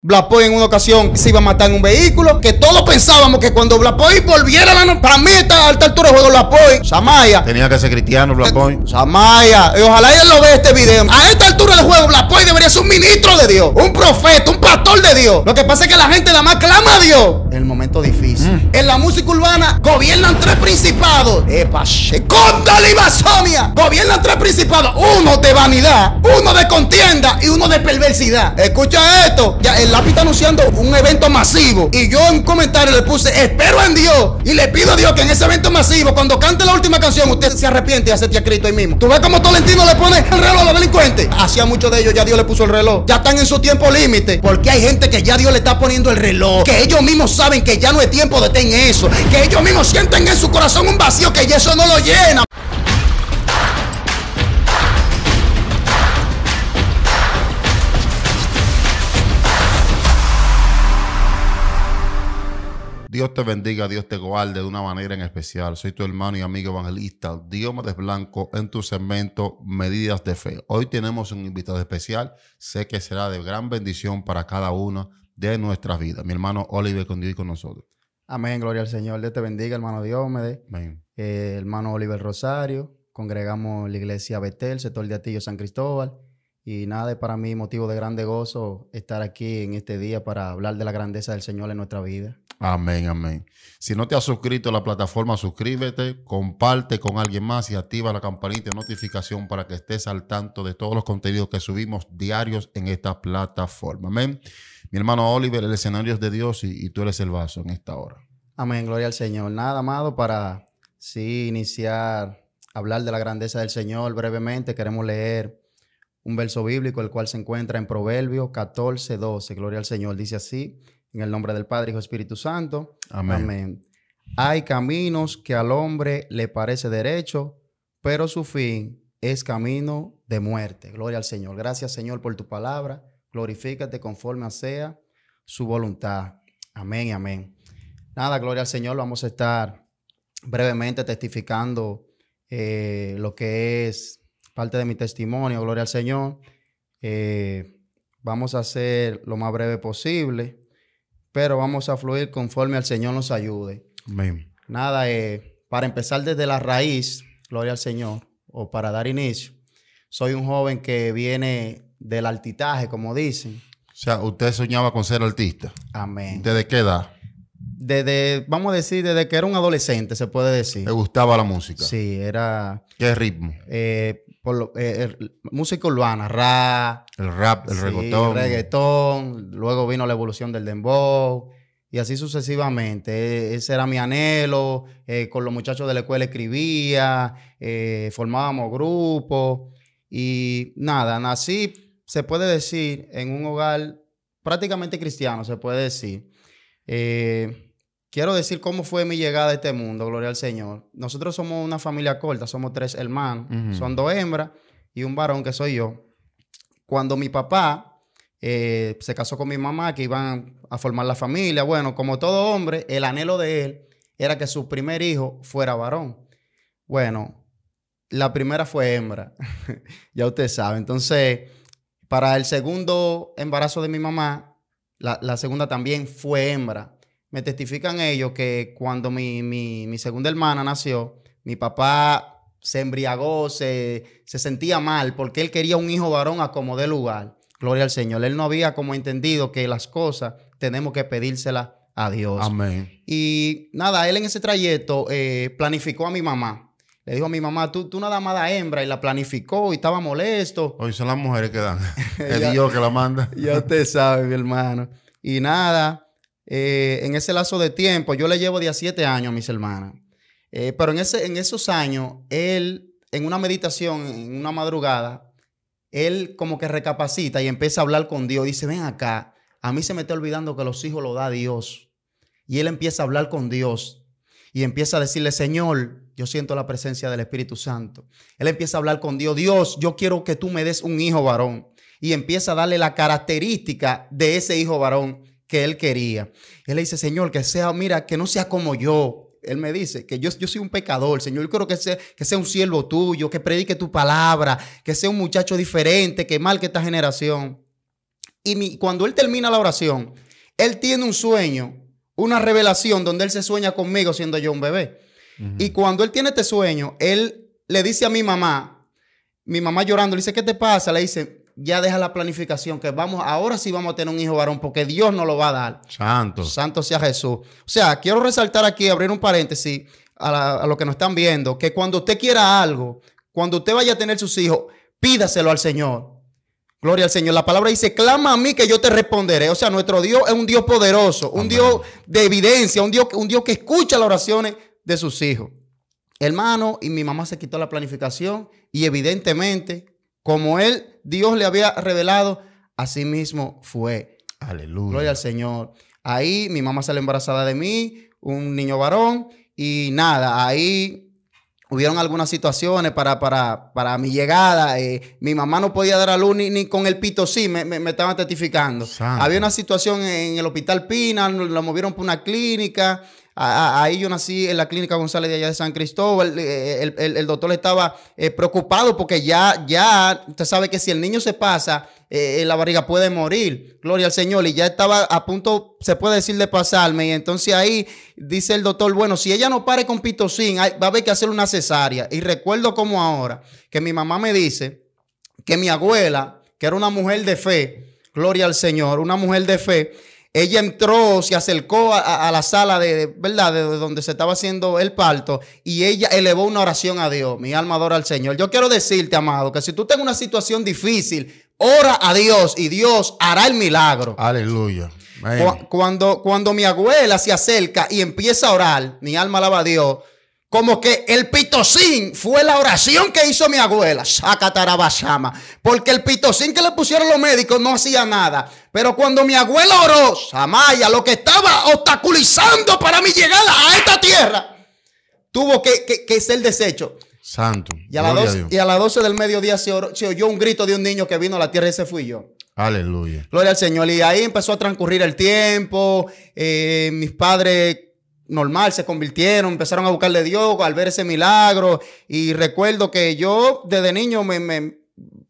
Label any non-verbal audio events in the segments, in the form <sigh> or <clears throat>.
Blapoy en una ocasión se iba a matar en un vehículo, que todos pensábamos que cuando Blapoy volviera a la para mí a esta altura juego Blapoy, Samaya. Tenía que ser cristiano Blapoy. Eh, Samaya, y ojalá él lo vea este video. A esta altura del juego Blapoy debería ser un ministro de Dios, un profeta, un pastor de Dios. Lo que pasa es que la gente nada más clama a Dios. En el momento difícil. Mm. En la música urbana gobiernan tres principados. ¡Epa! Cóndale y basomia! Gobiernan tres principados, uno de vanidad, uno de contienda y uno de perversidad. Escucha esto, ya el lápiz está anunciando un evento masivo. Y yo en un comentario le puse, espero en Dios. Y le pido a Dios que en ese evento masivo, cuando cante la última canción, usted se arrepiente y hace a Cristo ahí mismo. Tú ves cómo Tolentino le pone el reloj a los delincuentes. Hacía muchos de ellos, ya Dios le puso el reloj. Ya están en su tiempo límite. Porque hay gente que ya Dios le está poniendo el reloj. Que ellos mismos saben que ya no es tiempo de tener eso. Que ellos mismos sienten en su corazón un vacío que ya eso no lo llena. Dios te bendiga, Dios te guarde de una manera en especial. Soy tu hermano y amigo evangelista, Diomedes Blanco, en tu segmento Medidas de Fe. Hoy tenemos un invitado especial. Sé que será de gran bendición para cada uno de nuestras vidas. Mi hermano Oliver con Dios y con nosotros. Amén, gloria al Señor. Dios te bendiga, hermano Diomedes. Amén. Eh, hermano Oliver Rosario. Congregamos la iglesia Betel, sector de Atillo, San Cristóbal. Y nada, para mí motivo de grande gozo estar aquí en este día para hablar de la grandeza del Señor en nuestra vida. Amén, amén. Si no te has suscrito a la plataforma, suscríbete, comparte con alguien más y activa la campanita de notificación para que estés al tanto de todos los contenidos que subimos diarios en esta plataforma. Amén. Mi hermano Oliver, el escenario es de Dios y, tú eres el vaso en esta hora. Amén, gloria al Señor. Nada, amado, para sí iniciar, hablar de la grandeza del Señor brevemente, queremos leer un verso bíblico, el cual se encuentra en Proverbios 14, 12. Gloria al Señor. Dice así, en el nombre del Padre, Hijo, Espíritu Santo. Amén. Hay caminos que al hombre le parece derecho, pero su fin es camino de muerte. Gloria al Señor. Gracias, Señor, por tu palabra. Glorifícate conforme sea su voluntad. Amén, y amén. Nada, gloria al Señor. Vamos a estar brevemente testificando eh, lo que es parte de mi testimonio, gloria al Señor. Eh, vamos a hacer lo más breve posible, pero vamos a fluir conforme al Señor nos ayude. Amén. Nada, eh, para empezar desde la raíz, gloria al Señor, o para dar inicio, soy un joven que viene del altitaje, como dicen. O sea, usted soñaba con ser artista. Amén. ¿Desde qué edad? Desde, vamos a decir, desde que era un adolescente, se puede decir. Me gustaba la música? Sí, era... ¿Qué ritmo? Eh, lo, eh, música urbana, rap, el rap, el sí, reggaetón. luego vino la evolución del dembow y así sucesivamente. E, ese era mi anhelo, eh, con los muchachos de la escuela escribía, eh, formábamos grupos y nada, nací, se puede decir, en un hogar prácticamente cristiano, se puede decir. Quiero decir cómo fue mi llegada a este mundo, gloria al Señor. Nosotros somos una familia corta, somos tres hermanos, son dos hembras y un varón que soy yo. Cuando mi papá eh, se casó con mi mamá, que iban a formar la familia, bueno, como todo hombre, el anhelo de él era que su primer hijo fuera varón. Bueno, la primera fue hembra, <laughs> ya usted sabe. Entonces, para el segundo embarazo de mi mamá, la segunda también fue hembra me testifican ellos que cuando mi, mi, segunda hermana nació, mi papá se embriagó, se, se, sentía mal porque él quería un hijo varón a como de lugar. Gloria al Señor. Él no había como entendido que las cosas tenemos que pedírselas a Dios. Amén. Y nada, él en ese trayecto eh, planificó a mi mamá. Le dijo a mi mamá, tú, tú nada más da hembra y la planificó y estaba molesto. Hoy son las mujeres que dan. <laughs> es Dios que la manda. <laughs> ya usted sabe, mi hermano. Y nada, eh, en ese lazo de tiempo, yo le llevo 17 años a mis hermanas, eh, pero en, ese, en esos años, él, en una meditación, en una madrugada, él como que recapacita y empieza a hablar con Dios. Dice, ven acá, a mí se me está olvidando que los hijos los da Dios. Y él empieza a hablar con Dios y empieza a decirle, Señor, yo siento la presencia del Espíritu Santo. Él empieza a hablar con Dios, Dios, yo quiero que tú me des un hijo varón. Y empieza a darle la característica de ese hijo varón que él quería. Él le dice, Señor, que sea, mira, que no sea como yo. Él me dice que yo, yo soy un pecador, Señor. Yo quiero que sea, que sea un siervo tuyo, que predique tu palabra, que sea un muchacho diferente, que marque esta generación. Y mi, cuando él termina la oración, él tiene un sueño, una revelación donde él se sueña conmigo siendo yo un bebé. Y cuando él tiene este sueño, él le dice a mi mamá, mi mamá llorando, le dice, ¿qué te pasa? Le dice, ya deja la planificación que vamos, ahora sí vamos a tener un hijo varón porque Dios nos lo va a dar. Santo. Santo sea Jesús. O sea, quiero resaltar aquí, abrir un paréntesis a, lo que nos están viendo, que cuando usted quiera algo, cuando usted vaya a tener sus hijos, pídaselo al Señor. Gloria al Señor. La palabra dice, clama a mí que yo te responderé. O sea, nuestro Dios es un Dios poderoso, un Dios de evidencia, un Dios, un Dios que escucha las oraciones de sus hijos. Hermano, y mi mamá se quitó la planificación y evidentemente, como él Dios le había revelado, así mismo fue. Aleluya. Gloria al Señor. Ahí mi mamá sale embarazada de mí, un niño varón, y nada, ahí hubieron algunas situaciones para, para, mi llegada. Eh, mi mamá no podía dar a luz ni, con el pito, sí, me, me, estaban testificando. Había una situación en el hospital Pina, lo movieron por una clínica. Ahí yo nací en la clínica González de allá de San Cristóbal. Eh, eh, el, doctor estaba eh, preocupado porque ya, ya, usted sabe que si el niño se pasa, la barriga puede morir. Gloria al Señor. Y ya estaba a punto, se puede decir, de pasarme. Y entonces ahí dice el doctor, bueno, si ella no pare con pitocin, va a haber que hacer una cesárea. Y recuerdo como ahora que mi mamá me dice que mi abuela, que era una mujer de fe, gloria al Señor, una mujer de fe, ella entró, se acercó a, la sala de, ¿verdad? De donde se estaba haciendo el parto y ella elevó una oración a Dios. Mi alma adora al Señor. Yo quiero decirte, amado, que si tú tienes una situación difícil, ora a Dios y Dios hará el milagro. Aleluya. Cuando, cuando mi abuela se acerca y empieza a orar, mi alma alaba a Dios como que el pitocín fue la oración que hizo mi abuela, Sacatarabasama. Porque el pitocín que le pusieron los médicos no hacía nada. Pero cuando mi abuela oró, Samaya, lo que estaba obstaculizando para mi llegada a esta tierra, tuvo que, que, que ser deshecho. Santo. Y a, las 12, del mediodía se, oyó un grito de un niño que vino a la tierra y ese fui yo. Aleluya. Gloria al Señor. Y ahí empezó a transcurrir el tiempo. Eh, mis padres normal, se convirtieron, empezaron a buscarle a Dios al ver ese milagro. Y recuerdo que yo desde niño me, me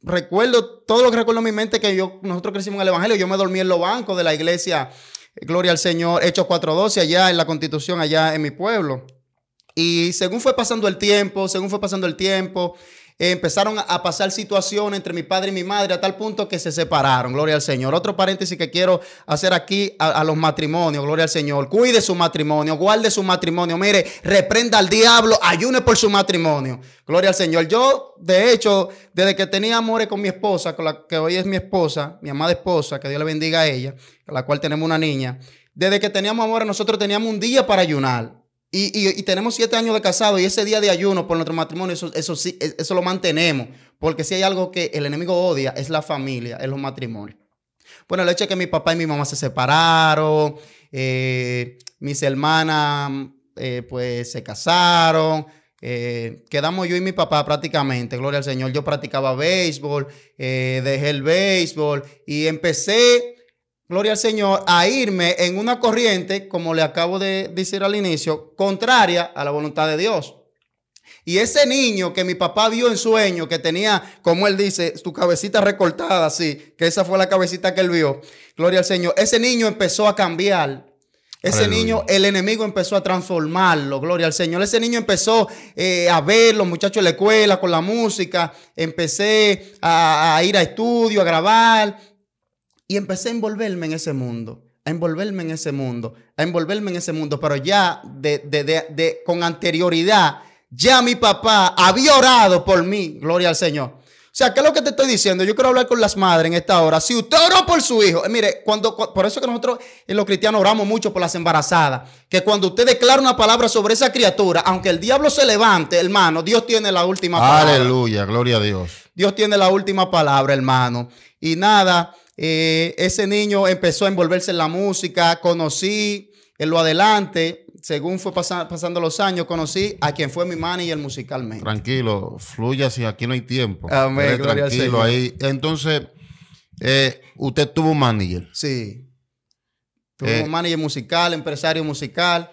recuerdo, todo lo que recuerdo en mi mente que yo, nosotros crecimos en el Evangelio, yo me dormí en los bancos de la iglesia, Gloria al Señor, Hechos 4.12, allá en la Constitución, allá en mi pueblo. Y según fue pasando el tiempo, según fue pasando el tiempo, empezaron a pasar situaciones entre mi padre y mi madre a tal punto que se separaron, gloria al Señor. Otro paréntesis que quiero hacer aquí a, los matrimonios, gloria al Señor. Cuide su matrimonio, guarde su matrimonio, mire, reprenda al diablo, ayune por su matrimonio, gloria al Señor. Yo, de hecho, desde que tenía amores con mi esposa, con la que hoy es mi esposa, mi amada esposa, que Dios le bendiga a ella, con la cual tenemos una niña, desde que teníamos amores nosotros teníamos un día para ayunar. Y, tenemos siete años de casado y ese día de ayuno por nuestro matrimonio, eso, sí, e, eso lo mantenemos. Porque si hay algo que el enemigo odia, es la familia, es los matrimonios. Bueno, el hecho que mi papá y mi mamá se separaron, eh, mis hermanas eh, pues se casaron, eh, quedamos yo y mi papá prácticamente, gloria al Señor. Yo practicaba béisbol, dejé el béisbol y empecé gloria al Señor, a irme en una corriente, como le acabo de decir al inicio, contraria a la voluntad de Dios. Y ese niño que mi papá vio en sueño, que tenía, como él dice, su cabecita recortada así, que esa fue la cabecita que él vio, gloria al Señor, ese niño empezó a cambiar. Ese niño, el enemigo empezó a transformarlo, gloria al Señor. Ese niño empezó eh, a ver los muchachos en la escuela, con la música. Empecé a, a ir a estudio, a grabar, y empecé a envolverme en ese mundo, a envolverme en ese mundo, a envolverme en ese mundo, pero ya de, con anterioridad, ya mi papá había orado por mí, gloria al Señor. O sea, ¿qué es lo que te estoy diciendo? Yo quiero hablar con las madres en esta hora. Si usted oró por su hijo, eh, mire, cuando, por eso que nosotros en los cristianos oramos mucho por las embarazadas, que cuando usted declara una palabra sobre esa criatura, aunque el diablo se levante, hermano, Dios tiene la última palabra. Aleluya, gloria a Dios. Dios tiene la última palabra, hermano. Y nada, eh, ese niño empezó a envolverse en la música, conocí en lo adelante, según fue pasando los años, conocí a quien fue mi manager musicalmente. Tranquilo, fluya si aquí no hay tiempo. Amén, tranquilo ahí. Entonces, eh, usted tuvo un manager. Sí. Tuvo eh, un manager musical, empresario musical.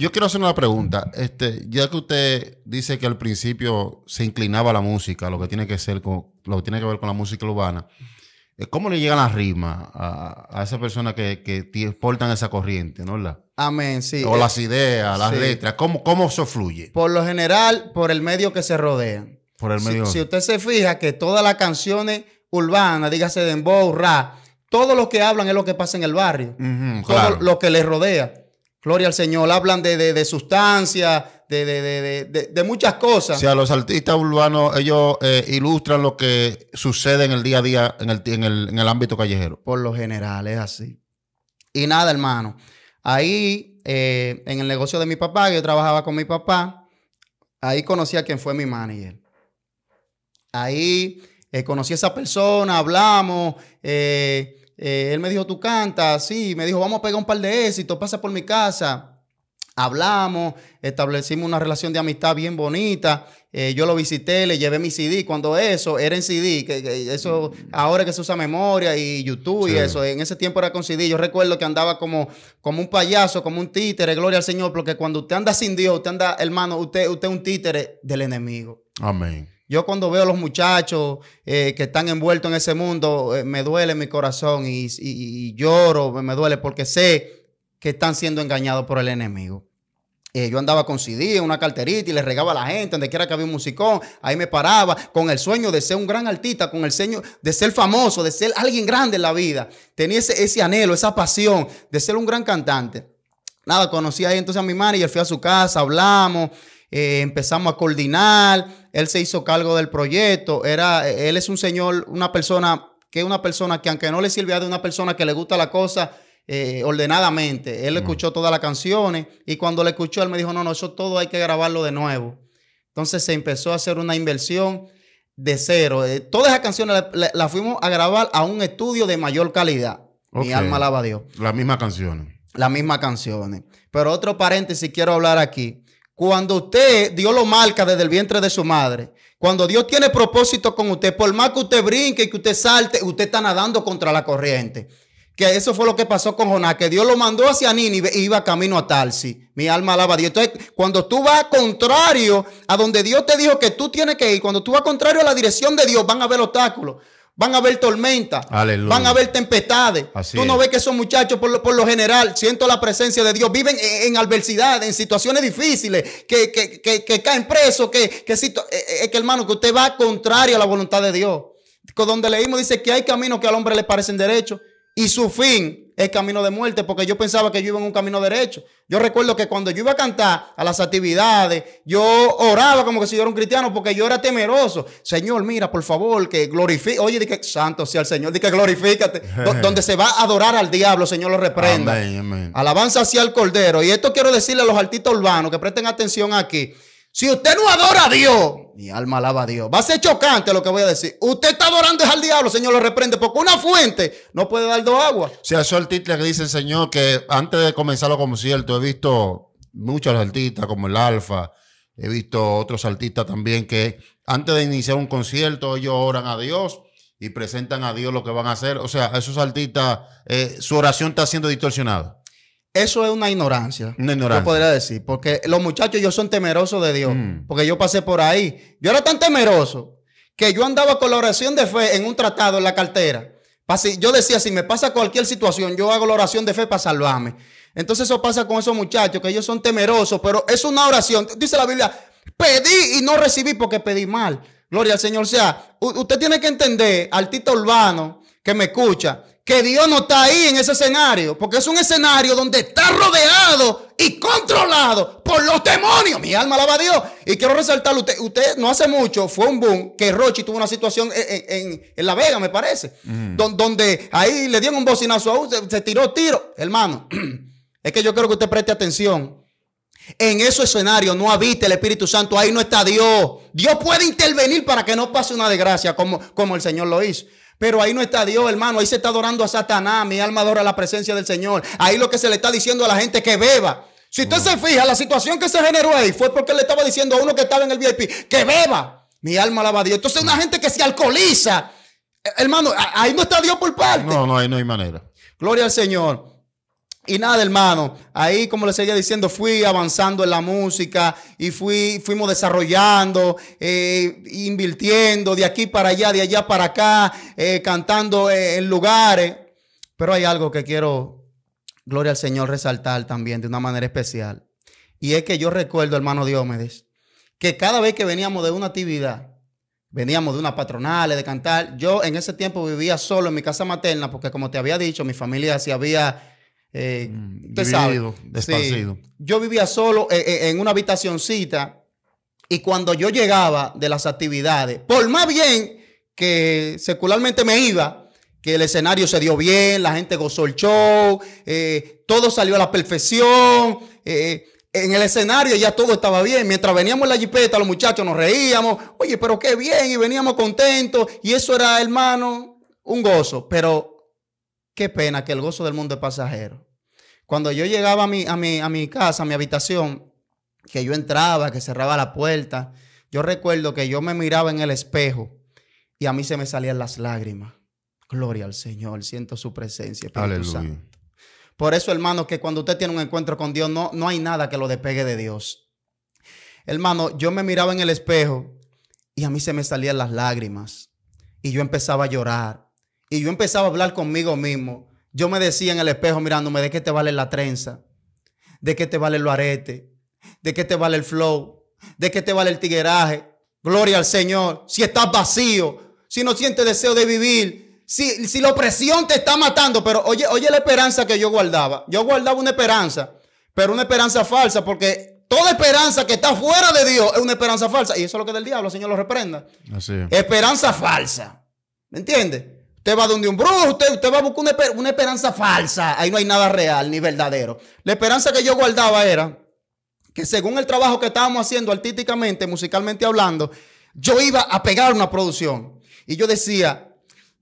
yo quiero hacer una pregunta. Este, ya que usted dice que al principio se inclinaba a la música, lo que tiene que ser con, lo que tiene que ver con la música urbana. Eh, ¿Cómo le llegan las rimas a, a esa persona que, que exportan esa corriente, no la? Amén, sí. O eh, las ideas, las letras, ¿cómo, ¿cómo eso fluye? Por lo general, por el medio que se rodean. Por el medio. Si, usted se fija que todas las canciones urbanas, dígase de dembow, rap, todo lo que hablan es lo que pasa en el barrio. todo lo que les rodea. Gloria al Señor. Hablan de, de, de sustancia, de, muchas cosas. O sea, los artistas urbanos, ellos eh, ilustran lo que sucede en el día a día en el, en, el, ámbito callejero. Por lo general, es así. Y nada, hermano. Ahí, eh, en el negocio de mi papá, que yo trabajaba con mi papá, ahí conocí a quien fue mi manager. Ahí eh, conocí a esa persona, hablamos. él me dijo, tú cantas, sí. Me dijo, vamos a pegar un par de éxitos, pasa por mi casa hablamos, establecimos una relación de amistad bien bonita. Eh, yo lo visité, le llevé mi CD. Cuando eso era en CD, que, eso ahora que se usa memoria y YouTube y eso, en ese tiempo era con CD. Yo recuerdo que andaba como, como un payaso, como un títere, gloria al Señor, porque cuando usted anda sin Dios, usted anda, hermano, usted, usted es un títere del enemigo. Amén. Yo cuando veo a los muchachos eh, que están envueltos en ese mundo, eh, me duele mi corazón y lloro, me duele porque sé que están siendo engañados por el enemigo. Eh, yo andaba con CD, una carterita y le regaba a la gente, donde quiera que había un musicón, ahí me paraba con el sueño de ser un gran artista, con el sueño de ser famoso, de ser alguien grande en la vida. Tenía ese, anhelo, esa pasión de ser un gran cantante. Nada, conocí ahí entonces a mi manager, fui a su casa, hablamos, eh, empezamos a coordinar, él se hizo cargo del proyecto, era, él es un señor, una persona que es una persona que aunque no le sirve de una persona que le gusta la cosa, eh, ordenadamente. Él mm. escuchó todas las canciones y cuando le escuchó, él me dijo, no, no, eso todo hay que grabarlo de nuevo. Entonces se empezó a hacer una inversión de cero. Eh, todas esas canciones las la, fuimos a grabar a un estudio de mayor calidad. Mi alma alaba a Dios. Las mismas canciones. Las mismas canciones. Pero otro paréntesis quiero hablar aquí. Cuando usted, Dios lo marca desde el vientre de su madre. Cuando Dios tiene propósito con usted, por más que usted brinque y que usted salte, usted está nadando contra la corriente que eso fue lo que pasó con Jonás, que Dios lo mandó hacia Nínive y iba camino a Talsi. Mi alma alaba a Dios. Entonces, cuando tú vas contrario a donde Dios te dijo que tú tienes que ir, cuando tú vas contrario a la dirección de Dios, van a haber obstáculos. Van a haber tormentas, van a haber tempestades. tú no ves que esos muchachos, por lo, general, siento la presencia de Dios, viven en, adversidad, en situaciones difíciles, que, que, que, que caen presos, que, que, eh, eh, que hermano, que usted va contrario a la voluntad de Dios. Donde leímos dice que hay caminos que al hombre le parecen derechos y su fin es camino de muerte, porque yo pensaba que yo iba en un camino derecho. Yo recuerdo que cuando yo iba a cantar a las actividades, yo oraba como que si yo era un cristiano, porque yo era temeroso. Señor, mira, por favor, que glorifique. Oye, di que santo sea el Señor, di que glorifícate. donde se va a adorar al diablo, Señor, lo reprenda. Alabanza hacia el Cordero. Y esto quiero decirle a los artistas urbanos que presten atención aquí. Si usted no adora a Dios, mi alma alaba a Dios. Va a ser chocante lo que voy a decir. Usted está adorando al diablo, Señor, lo reprende, porque una fuente no puede dar dos aguas. Si sí, esos es que dice Señor, que antes de comenzar los conciertos he visto muchos artistas como el Alfa, he visto otros artistas también que antes de iniciar un concierto ellos oran a Dios y presentan a Dios lo que van a hacer. O sea, esos artistas, eh, su oración está siendo distorsionada. Eso es una ignorancia. Una ignorancia. Yo podría decir. Porque los muchachos, yo son temerosos de Dios. Mm. Porque yo pasé por ahí. Yo era tan temeroso que yo andaba con la oración de fe en un tratado en la cartera. Yo decía, si me pasa cualquier situación, yo hago la oración de fe para salvarme. Entonces eso pasa con esos muchachos, que ellos son temerosos, pero es una oración. Dice la Biblia, pedí y no recibí porque pedí mal. Gloria al Señor. O sea, usted tiene que entender, artista urbano que me escucha, que Dios no está ahí en ese escenario, porque es un escenario donde está rodeado y controlado por los demonios. Mi alma alaba a Dios. Y quiero resaltarlo, usted, no hace mucho fue un boom que Rochi tuvo una situación en, La Vega, me parece, mm. donde ahí le dieron un bocinazo a usted, se tiró tiro. Hermano, <clears throat> es que yo quiero que usted preste atención. En ese escenario no habita el Espíritu Santo, ahí no está Dios. Dios puede intervenir para que no pase una desgracia como, como el Señor lo hizo. Pero ahí no está Dios, hermano. Ahí se está adorando a Satanás. Mi alma adora la presencia del Señor. Ahí lo que se le está diciendo a la gente que beba. Si usted se fija, la situación que se generó ahí fue porque le estaba diciendo a uno que estaba en el VIP que beba. Mi alma alaba a Dios. Entonces, una gente que se alcoholiza, eh, hermano, ahí no está Dios por parte. No, no, ahí no hay manera. Gloria al Señor. Y nada, hermano, ahí como les seguía diciendo, fui avanzando en la música y fui, fuimos desarrollando, eh, invirtiendo de aquí para allá, de allá para acá, eh, cantando eh, en lugares. Pero hay algo que quiero, gloria al Señor, resaltar también de una manera especial. Y es que yo recuerdo, hermano Diomedes, que cada vez que veníamos de una actividad, veníamos de unas patronales, de cantar, yo en ese tiempo vivía solo en mi casa materna, porque como te había dicho, mi familia se había eh, mm, yo vivía solo eh, eh, en una habitacioncita y cuando yo llegaba de las actividades, por más bien que secularmente me iba, que el escenario se dio bien, la gente gozó el show, eh, todo salió a la perfección. en el escenario ya todo estaba bien. Mientras veníamos en la jipeta, los muchachos nos reíamos. Oye, pero qué bien. Y veníamos contentos. Y eso era, hermano, un gozo. Pero Qué pena que el gozo del mundo es pasajero. Cuando yo llegaba a mi, a a mi casa, a mi habitación, que yo entraba, que cerraba la puerta, yo recuerdo que yo me miraba en el espejo y a mí se me salían las lágrimas. Gloria al Señor, siento su presencia, Por eso, hermano, que cuando usted tiene un encuentro con Dios, no, no hay nada que lo despegue de Dios. Hermano, yo me miraba en el espejo y a mí se me salían las lágrimas y yo empezaba a llorar y yo empezaba a hablar conmigo mismo, yo me decía en el espejo mirándome, ¿de qué te vale la trenza? ¿De qué te vale el arete? ¿De qué te vale el flow? ¿De qué te vale el tigueraje? Gloria al Señor. Si estás vacío, si no sientes deseo de vivir, si, si la opresión te está matando, pero oye, oye la esperanza que yo guardaba. Yo guardaba una esperanza, pero una esperanza falsa, porque toda esperanza que está fuera de Dios es una esperanza falsa. Y eso es lo que del diablo, el Señor lo reprenda. Así Esperanza falsa. ¿Me entiendes? Usted va donde un brujo, usted, usted va a buscar una, una esperanza falsa. Ahí no hay nada real ni verdadero. La esperanza que yo guardaba era que según el trabajo que estábamos haciendo artísticamente, musicalmente hablando, yo iba a pegar una producción. Y yo decía,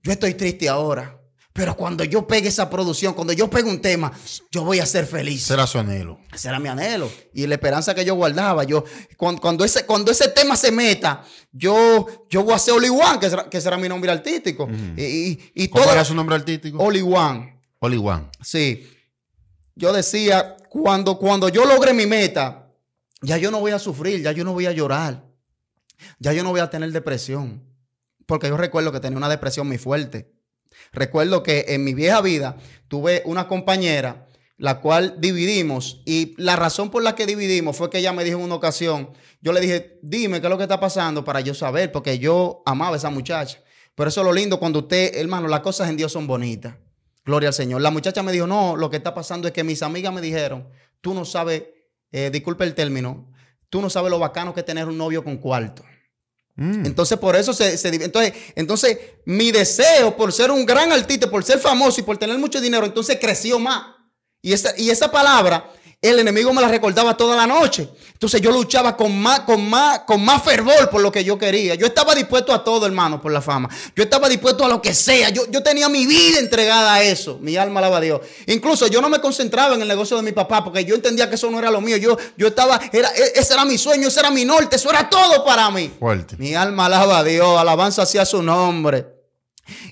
yo estoy triste ahora, pero cuando yo pegue esa producción, cuando yo pegue un tema, yo voy a ser feliz. Será su anhelo. Será mi anhelo. Y la esperanza que yo guardaba. Yo, cuando, ese, cuando ese tema se meta, yo, yo voy a ser Oli One, que será, mi nombre artístico. y, era su nombre artístico? Oli One. Oli One. Sí. Yo decía, cuando, cuando yo logre mi meta, ya yo no voy a sufrir, ya yo no voy a llorar, ya yo no voy a tener depresión. Porque yo recuerdo que tenía una depresión muy fuerte Recuerdo que en mi vieja vida tuve una compañera, la cual dividimos, y la razón por la que dividimos fue que ella me dijo en una ocasión, yo le dije, dime qué es lo que está pasando para yo saber, porque yo amaba a esa muchacha. Pero eso lo lindo cuando usted, hermano, las cosas en Dios son bonitas. Gloria al Señor. La muchacha me dijo, no, lo que está pasando es que mis amigas me dijeron, tú no sabes, eh, disculpe el término, tú no sabes lo bacano que es tener un novio con cuarto. Mm. Entonces, por eso se, se entonces, mi deseo por ser un gran artista, por ser famoso y por tener mucho dinero, entonces creció más. Y y esa palabra el enemigo me la recordaba toda la noche. Entonces yo luchaba con más, con más, con más fervor por lo que yo quería. Yo estaba dispuesto a todo, hermano, por la fama. Yo estaba dispuesto a lo que sea. Yo, tenía mi vida entregada a eso. Mi alma alaba a Dios. Incluso yo no me concentraba en el negocio de mi papá porque yo entendía que eso no era lo mío. Yo, yo estaba, era, e, ese era mi sueño, ese era mi norte, eso era todo para mí. Mi alma alaba a Dios. Alabanza hacia su nombre.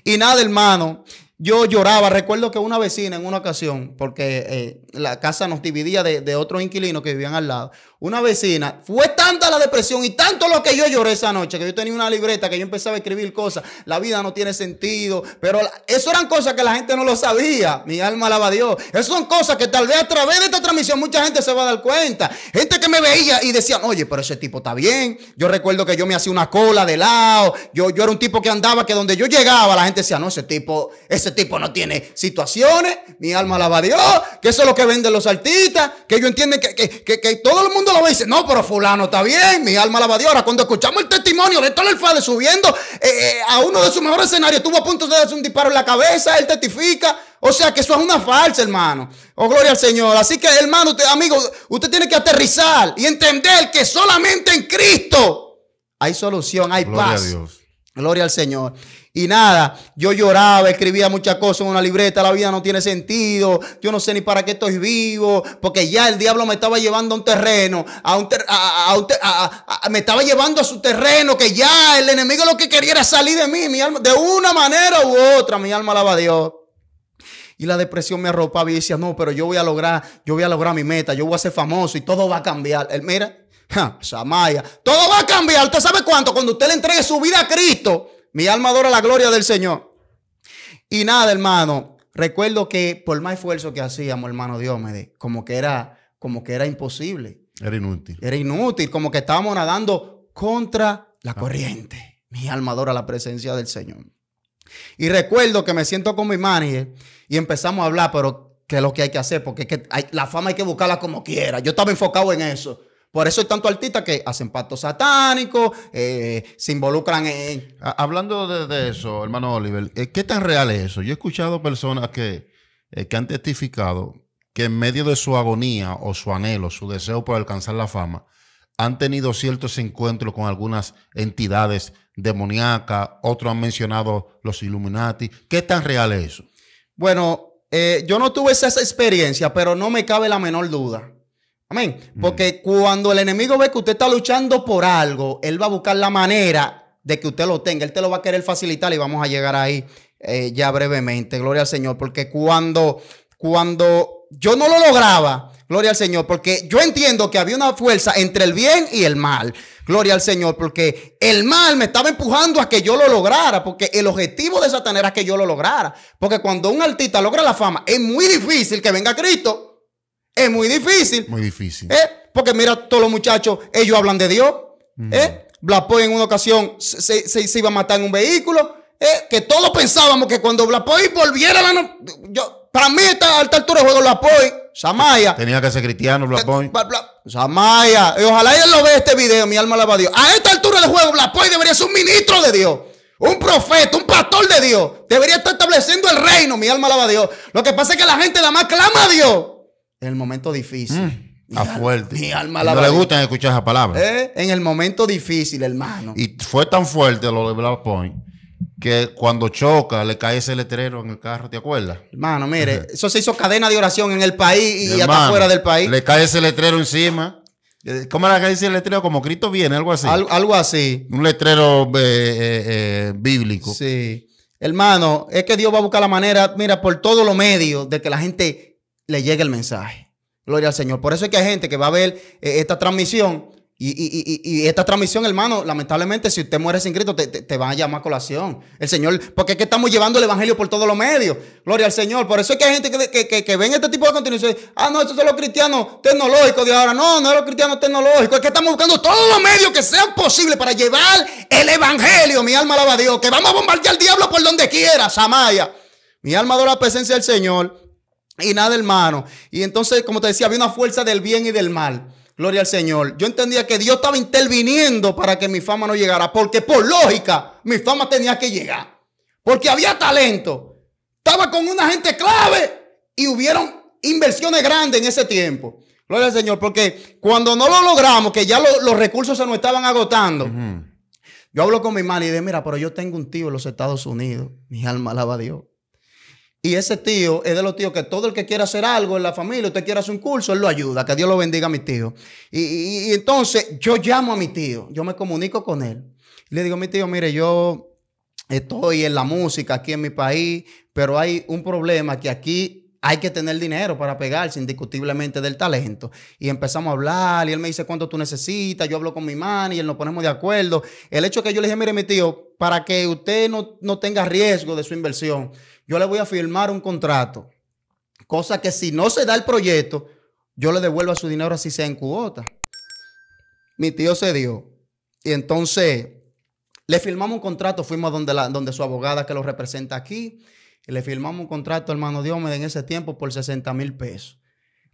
Y nada, hermano. Yo lloraba, recuerdo que una vecina en una ocasión, porque eh, la casa nos dividía de, de otros inquilinos que vivían al lado, una vecina, fue tanta la depresión y tanto lo que yo lloré esa noche, que yo tenía una libreta, que yo empezaba a escribir cosas, la vida no tiene sentido, pero eso eran cosas que la gente no lo sabía, mi alma alaba a Dios, eso son cosas que tal vez a través de esta transmisión mucha gente se va a dar cuenta, gente que me veía y decía oye, pero ese tipo está bien, yo recuerdo que yo me hacía una cola de lado, yo, yo era un tipo que andaba, que donde yo llegaba la gente decía, no, ese tipo, ese tipo no tiene situaciones, mi alma alaba a Dios, que eso es lo que venden los artistas, que ellos entienden que, que, que, que todo el mundo ve dice, no, pero fulano está bien, mi alma la va Dios. Ahora, cuando escuchamos el testimonio de el de subiendo eh, eh, a uno de sus mejores escenarios, tuvo a punto de hacer un disparo en la cabeza, él testifica. O sea que eso es una falsa, hermano. Oh, gloria al Señor. Así que, hermano, amigo, usted tiene que aterrizar y entender que solamente en Cristo hay solución, hay paz. Gloria al Señor. Y nada, yo lloraba, escribía muchas cosas en una libreta, la vida no tiene sentido, yo no sé ni para qué estoy vivo, porque ya el diablo me estaba llevando a un terreno, me estaba llevando a su terreno, que ya el enemigo lo que quería era salir de mí, mi alma, de una manera u otra, mi alma alaba a Dios. Y la depresión me arropaba y decía, no, pero yo voy a lograr, yo voy a lograr mi meta, yo voy a ser famoso y todo va a cambiar. mira, Samaya, todo va a cambiar. ¿Usted sabe cuánto? Cuando usted le entregue su vida a Cristo, mi alma adora la gloria del Señor. Y nada, hermano, recuerdo que por más esfuerzo que hacíamos, hermano Dios me como que era como que era imposible. Era inútil. Era inútil, como que estábamos nadando contra la ah. corriente. Mi alma adora la presencia del Señor. Y recuerdo que me siento con mi manager y empezamos a hablar, pero que es lo que hay que hacer, porque la fama hay que buscarla como quiera. Yo estaba enfocado en eso. Por eso hay tantos artistas que hacen pactos satánicos, eh, se involucran en... Hablando de, eso, hermano Oliver, eh, ¿qué tan real es eso? Yo he escuchado personas que, eh, que han testificado que en medio de su agonía o su anhelo, su deseo por alcanzar la fama, han tenido ciertos encuentros con algunas entidades demoníacas, otros han mencionado los Illuminati. ¿Qué tan real es eso? Bueno, yo no tuve esa experiencia, pero no me cabe la menor duda Amén. Mm. Porque cuando el enemigo ve que usted está luchando por algo, él va a buscar la manera de que usted lo tenga. Él te lo va a querer facilitar y vamos a llegar ahí eh, ya brevemente. Gloria al Señor. Porque cuando, cuando yo no lo lograba, gloria al Señor, porque yo entiendo que había una fuerza entre el bien y el mal. Gloria al Señor, porque el mal me estaba empujando a que yo lo lograra, porque el objetivo de Satanás era que yo lo lograra. Porque cuando un artista logra la fama, es muy difícil que venga Cristo. Es muy difícil. Muy difícil. ¿eh? Porque mira, todos los muchachos, ellos hablan de Dios. Mm. ¿eh? Blapoy en una ocasión se, se, iba a matar en un vehículo. ¿eh? Que todos pensábamos que cuando Blapoy volviera a la... Yo, para mí, a esta altura de juego, Blapoy, Samaya. Tenía que ser cristiano, eh, Blapoy. Samaya. ojalá él lo vea este video, mi alma alaba a Dios. A esta altura del juego, Blapoy debería ser un ministro de Dios. Un profeta, un pastor de Dios. Debería estar estableciendo el reino, mi alma alaba a Dios. Lo que pasa es que la gente nada más clama a Dios en el momento difícil. Mm, a fuerte. No le gustan escuchar esa palabra. Eh, en el momento difícil, hermano. Y fue tan fuerte lo de Black Point que cuando choca le cae ese letrero en el carro, ¿te acuerdas? Hermano, mire, eso se hizo cadena de oración en el país y hasta fuera del país. Le cae ese letrero encima. Eh, ¿Cómo era que dice el letrero? Como Cristo viene, algo así. algo así. Un letrero eh, bíblico. Sí. Hermano, es que Dios va a buscar la manera, mira, por todos los medios de que la gente le llegue el mensaje. Gloria al Señor. Por eso es que hay gente que va a ver eh, esta transmisión y, y, y, y, esta transmisión, hermano, lamentablemente, si usted muere sin Cristo, te, te, a llamar a colación. El Señor, porque es que estamos llevando el Evangelio por todos los medios. Gloria al Señor. Por eso es que hay gente que, que, que, ven este tipo de contenido y dice, ah, no, estos son los cristianos tecnológicos de ahora. No, no es los cristianos tecnológicos. Es que estamos buscando todos los medios que sean posibles para llevar el Evangelio. Mi alma alaba a Dios. Que vamos a bombardear al diablo por donde quiera, Samaya. Mi alma adora la presencia del Señor y nada, hermano. Y entonces, como te decía, había una fuerza del bien y del mal. Gloria al Señor. Yo entendía que Dios estaba interviniendo para que mi fama no llegara, porque por lógica mi fama tenía que llegar, porque había talento. Estaba con una gente clave y hubieron inversiones grandes en ese tiempo. Gloria al Señor, porque cuando no lo logramos, que ya los recursos se nos estaban agotando, yo hablo con mi madre y digo, mira, pero yo tengo un tío en los Estados Unidos, mi alma alaba a Dios. Y ese tío es de los tíos que todo el que quiera hacer algo en la familia, usted quiera hacer un curso, él lo ayuda. Que Dios lo bendiga a mi tío. Y, entonces yo llamo a mi tío, yo me comunico con él. le digo, mi tío, mire, yo estoy en la música aquí en mi país, pero hay un problema que aquí hay que tener dinero para pegarse indiscutiblemente del talento. Y empezamos a hablar y él me dice cuánto tú necesitas, yo hablo con mi man y él nos ponemos de acuerdo. El hecho que yo le dije, mire mi tío, para que usted no, tenga riesgo de su inversión, yo le voy a firmar un contrato. Cosa que si no se da el proyecto, yo le devuelvo su dinero así sea en cuota. Mi tío se dio. Y entonces le firmamos un contrato, fuimos donde, la, donde su abogada que lo representa aquí le firmamos un contrato hermano hermano Diomedes en ese tiempo por 60 mil pesos.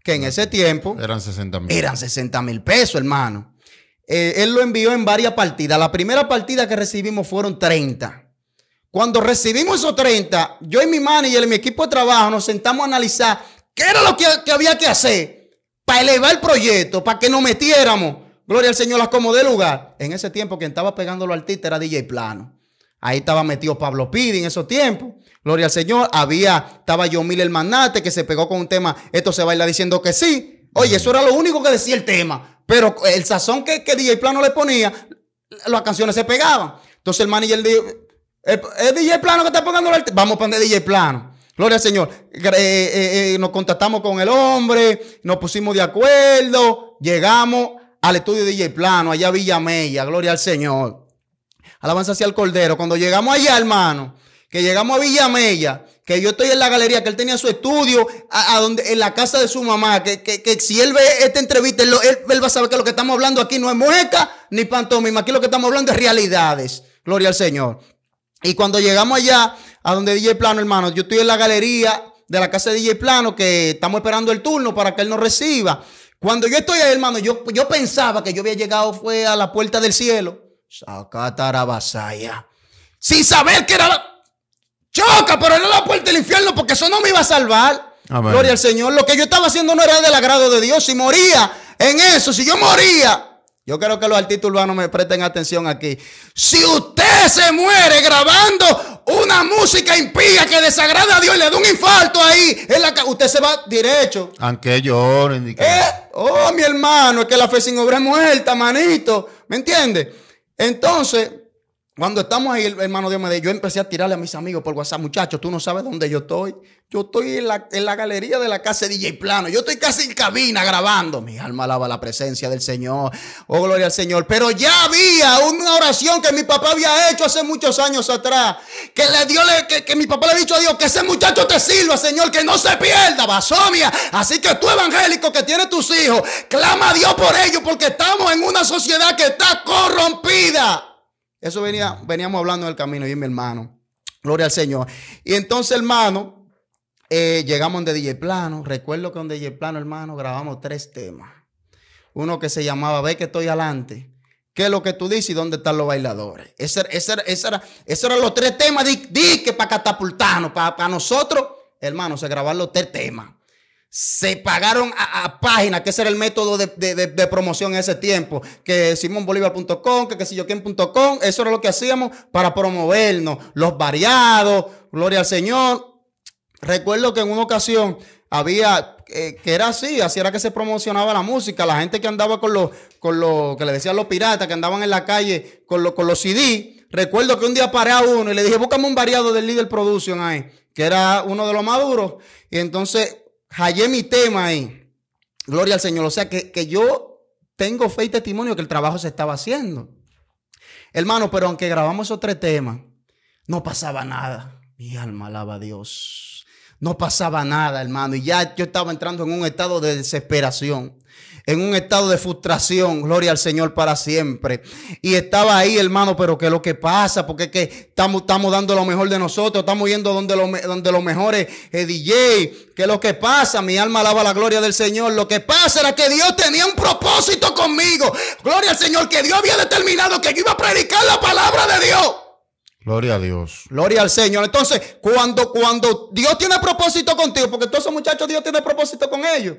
Que en ese tiempo... Eran 60 mil. Eran 60 mil pesos, hermano. Eh, él lo envió en varias partidas. La primera partida que recibimos fueron 30. Cuando recibimos esos 30, yo y mi manager y mi equipo de trabajo nos sentamos a analizar qué era lo que, había que hacer para elevar el proyecto, para que nos metiéramos. Gloria al Señor, las como de lugar. En ese tiempo, quien estaba pegando los artistas era DJ Plano. Ahí estaba metido Pablo Pidi en esos tiempos. Gloria al Señor. Había, estaba mil el manate que se pegó con un tema. Esto se baila diciendo que sí. Oye, eso era lo único que decía el tema. Pero el sazón que, DJ Plano le ponía, las canciones se pegaban. Entonces el manager dijo, es eh, eh, DJ Plano que está pegando el Vamos a poner DJ Plano. Gloria al Señor. Eh, nos contactamos con el hombre, nos pusimos de acuerdo, llegamos al estudio de DJ Plano, allá Villa Mella. Gloria al Señor. Alabanza hacia el Cordero. Cuando llegamos allá, hermano, que llegamos a Villamella, que yo estoy en la galería, que él tenía su estudio a, donde, en la casa de su mamá, que, si él ve esta entrevista, él, va a saber que lo que estamos hablando aquí no es mueca ni pantomima, aquí lo que estamos hablando es realidades. Gloria al Señor. Y cuando llegamos allá, a donde DJ Plano, hermano, yo estoy en la galería de la casa de DJ Plano, que estamos esperando el turno para que él nos reciba. Cuando yo estoy ahí, hermano, yo, yo pensaba que yo había llegado, fue a la puerta del cielo. Sacatarabasaya. Sin saber que era la... Choca, pero no la puerta del infierno porque eso no me iba a salvar. Ah, Gloria al Señor. Lo que yo estaba haciendo no era del agrado de Dios. Si moría en eso, si yo moría, yo creo que los artistas urbanos me presten atención aquí. Si usted se muere grabando una música impía que desagrada a Dios y le da un infarto ahí, usted se va derecho. Aunque yo, eh, oh, mi hermano, es que la fe sin obra es muerta, manito. ¿Me entiende? Entonces, cuando estamos ahí, hermano Dios me dijo, yo empecé a tirarle a mis amigos por WhatsApp, muchachos, tú no sabes dónde yo estoy. Yo estoy en la, en la galería de la casa de DJ Plano. Yo estoy casi en cabina grabando. Mi alma alaba la presencia del Señor. Oh, gloria al Señor. Pero ya había una oración que mi papá había hecho hace muchos años atrás. Que le dio, que, que mi papá le ha dicho a Dios, que ese muchacho te sirva, Señor, que no se pierda, basomia. Así que tú, evangélico, que tienes tus hijos, clama a Dios por ellos, porque estamos en una sociedad que está corrompida. Eso venía, veníamos hablando en el camino, y mi hermano. Gloria al Señor. Y entonces, hermano, eh, llegamos de DJ Plano. Recuerdo que donde DJ Plano, hermano, grabamos tres temas. Uno que se llamaba Ve que estoy adelante. ¿Qué es lo que tú dices y dónde están los bailadores? Ese, era, esos eran los tres temas. para catapultarnos, para, para nosotros, hermano, se grabaron los tres temas se pagaron a, páginas. página, que ese era el método de, promoción en ese tiempo, que simonbolívar.com, que que si yo eso era lo que hacíamos para promovernos, los variados, gloria al Señor. Recuerdo que en una ocasión había, eh, que era así, así era que se promocionaba la música, la gente que andaba con los, con los, que le decían los piratas, que andaban en la calle con, los, con los CD. Recuerdo que un día paré a uno y le dije, búscame un variado del Líder Production ahí, que era uno de los maduros. Y entonces hallé mi tema ahí. Gloria al Señor. O sea, que, que yo tengo fe y testimonio que el trabajo se estaba haciendo. Hermano, pero aunque grabamos esos tres temas, no pasaba nada. Mi alma alaba a Dios. No pasaba nada, hermano. Y ya yo estaba entrando en un estado de desesperación en un estado de frustración, gloria al Señor para siempre. Y estaba ahí, hermano, pero que lo que pasa, porque que estamos, estamos dando lo mejor de nosotros, estamos yendo donde, lo, donde lo mejores eh, DJ, que lo que pasa, mi alma alaba la gloria del Señor, lo que pasa era que Dios tenía un propósito conmigo, gloria al Señor, que Dios había determinado que yo iba a predicar la palabra de Dios. Gloria a Dios. Gloria al Señor. Entonces, cuando, cuando Dios tiene propósito contigo, porque todos esos muchachos Dios tiene propósito con ellos.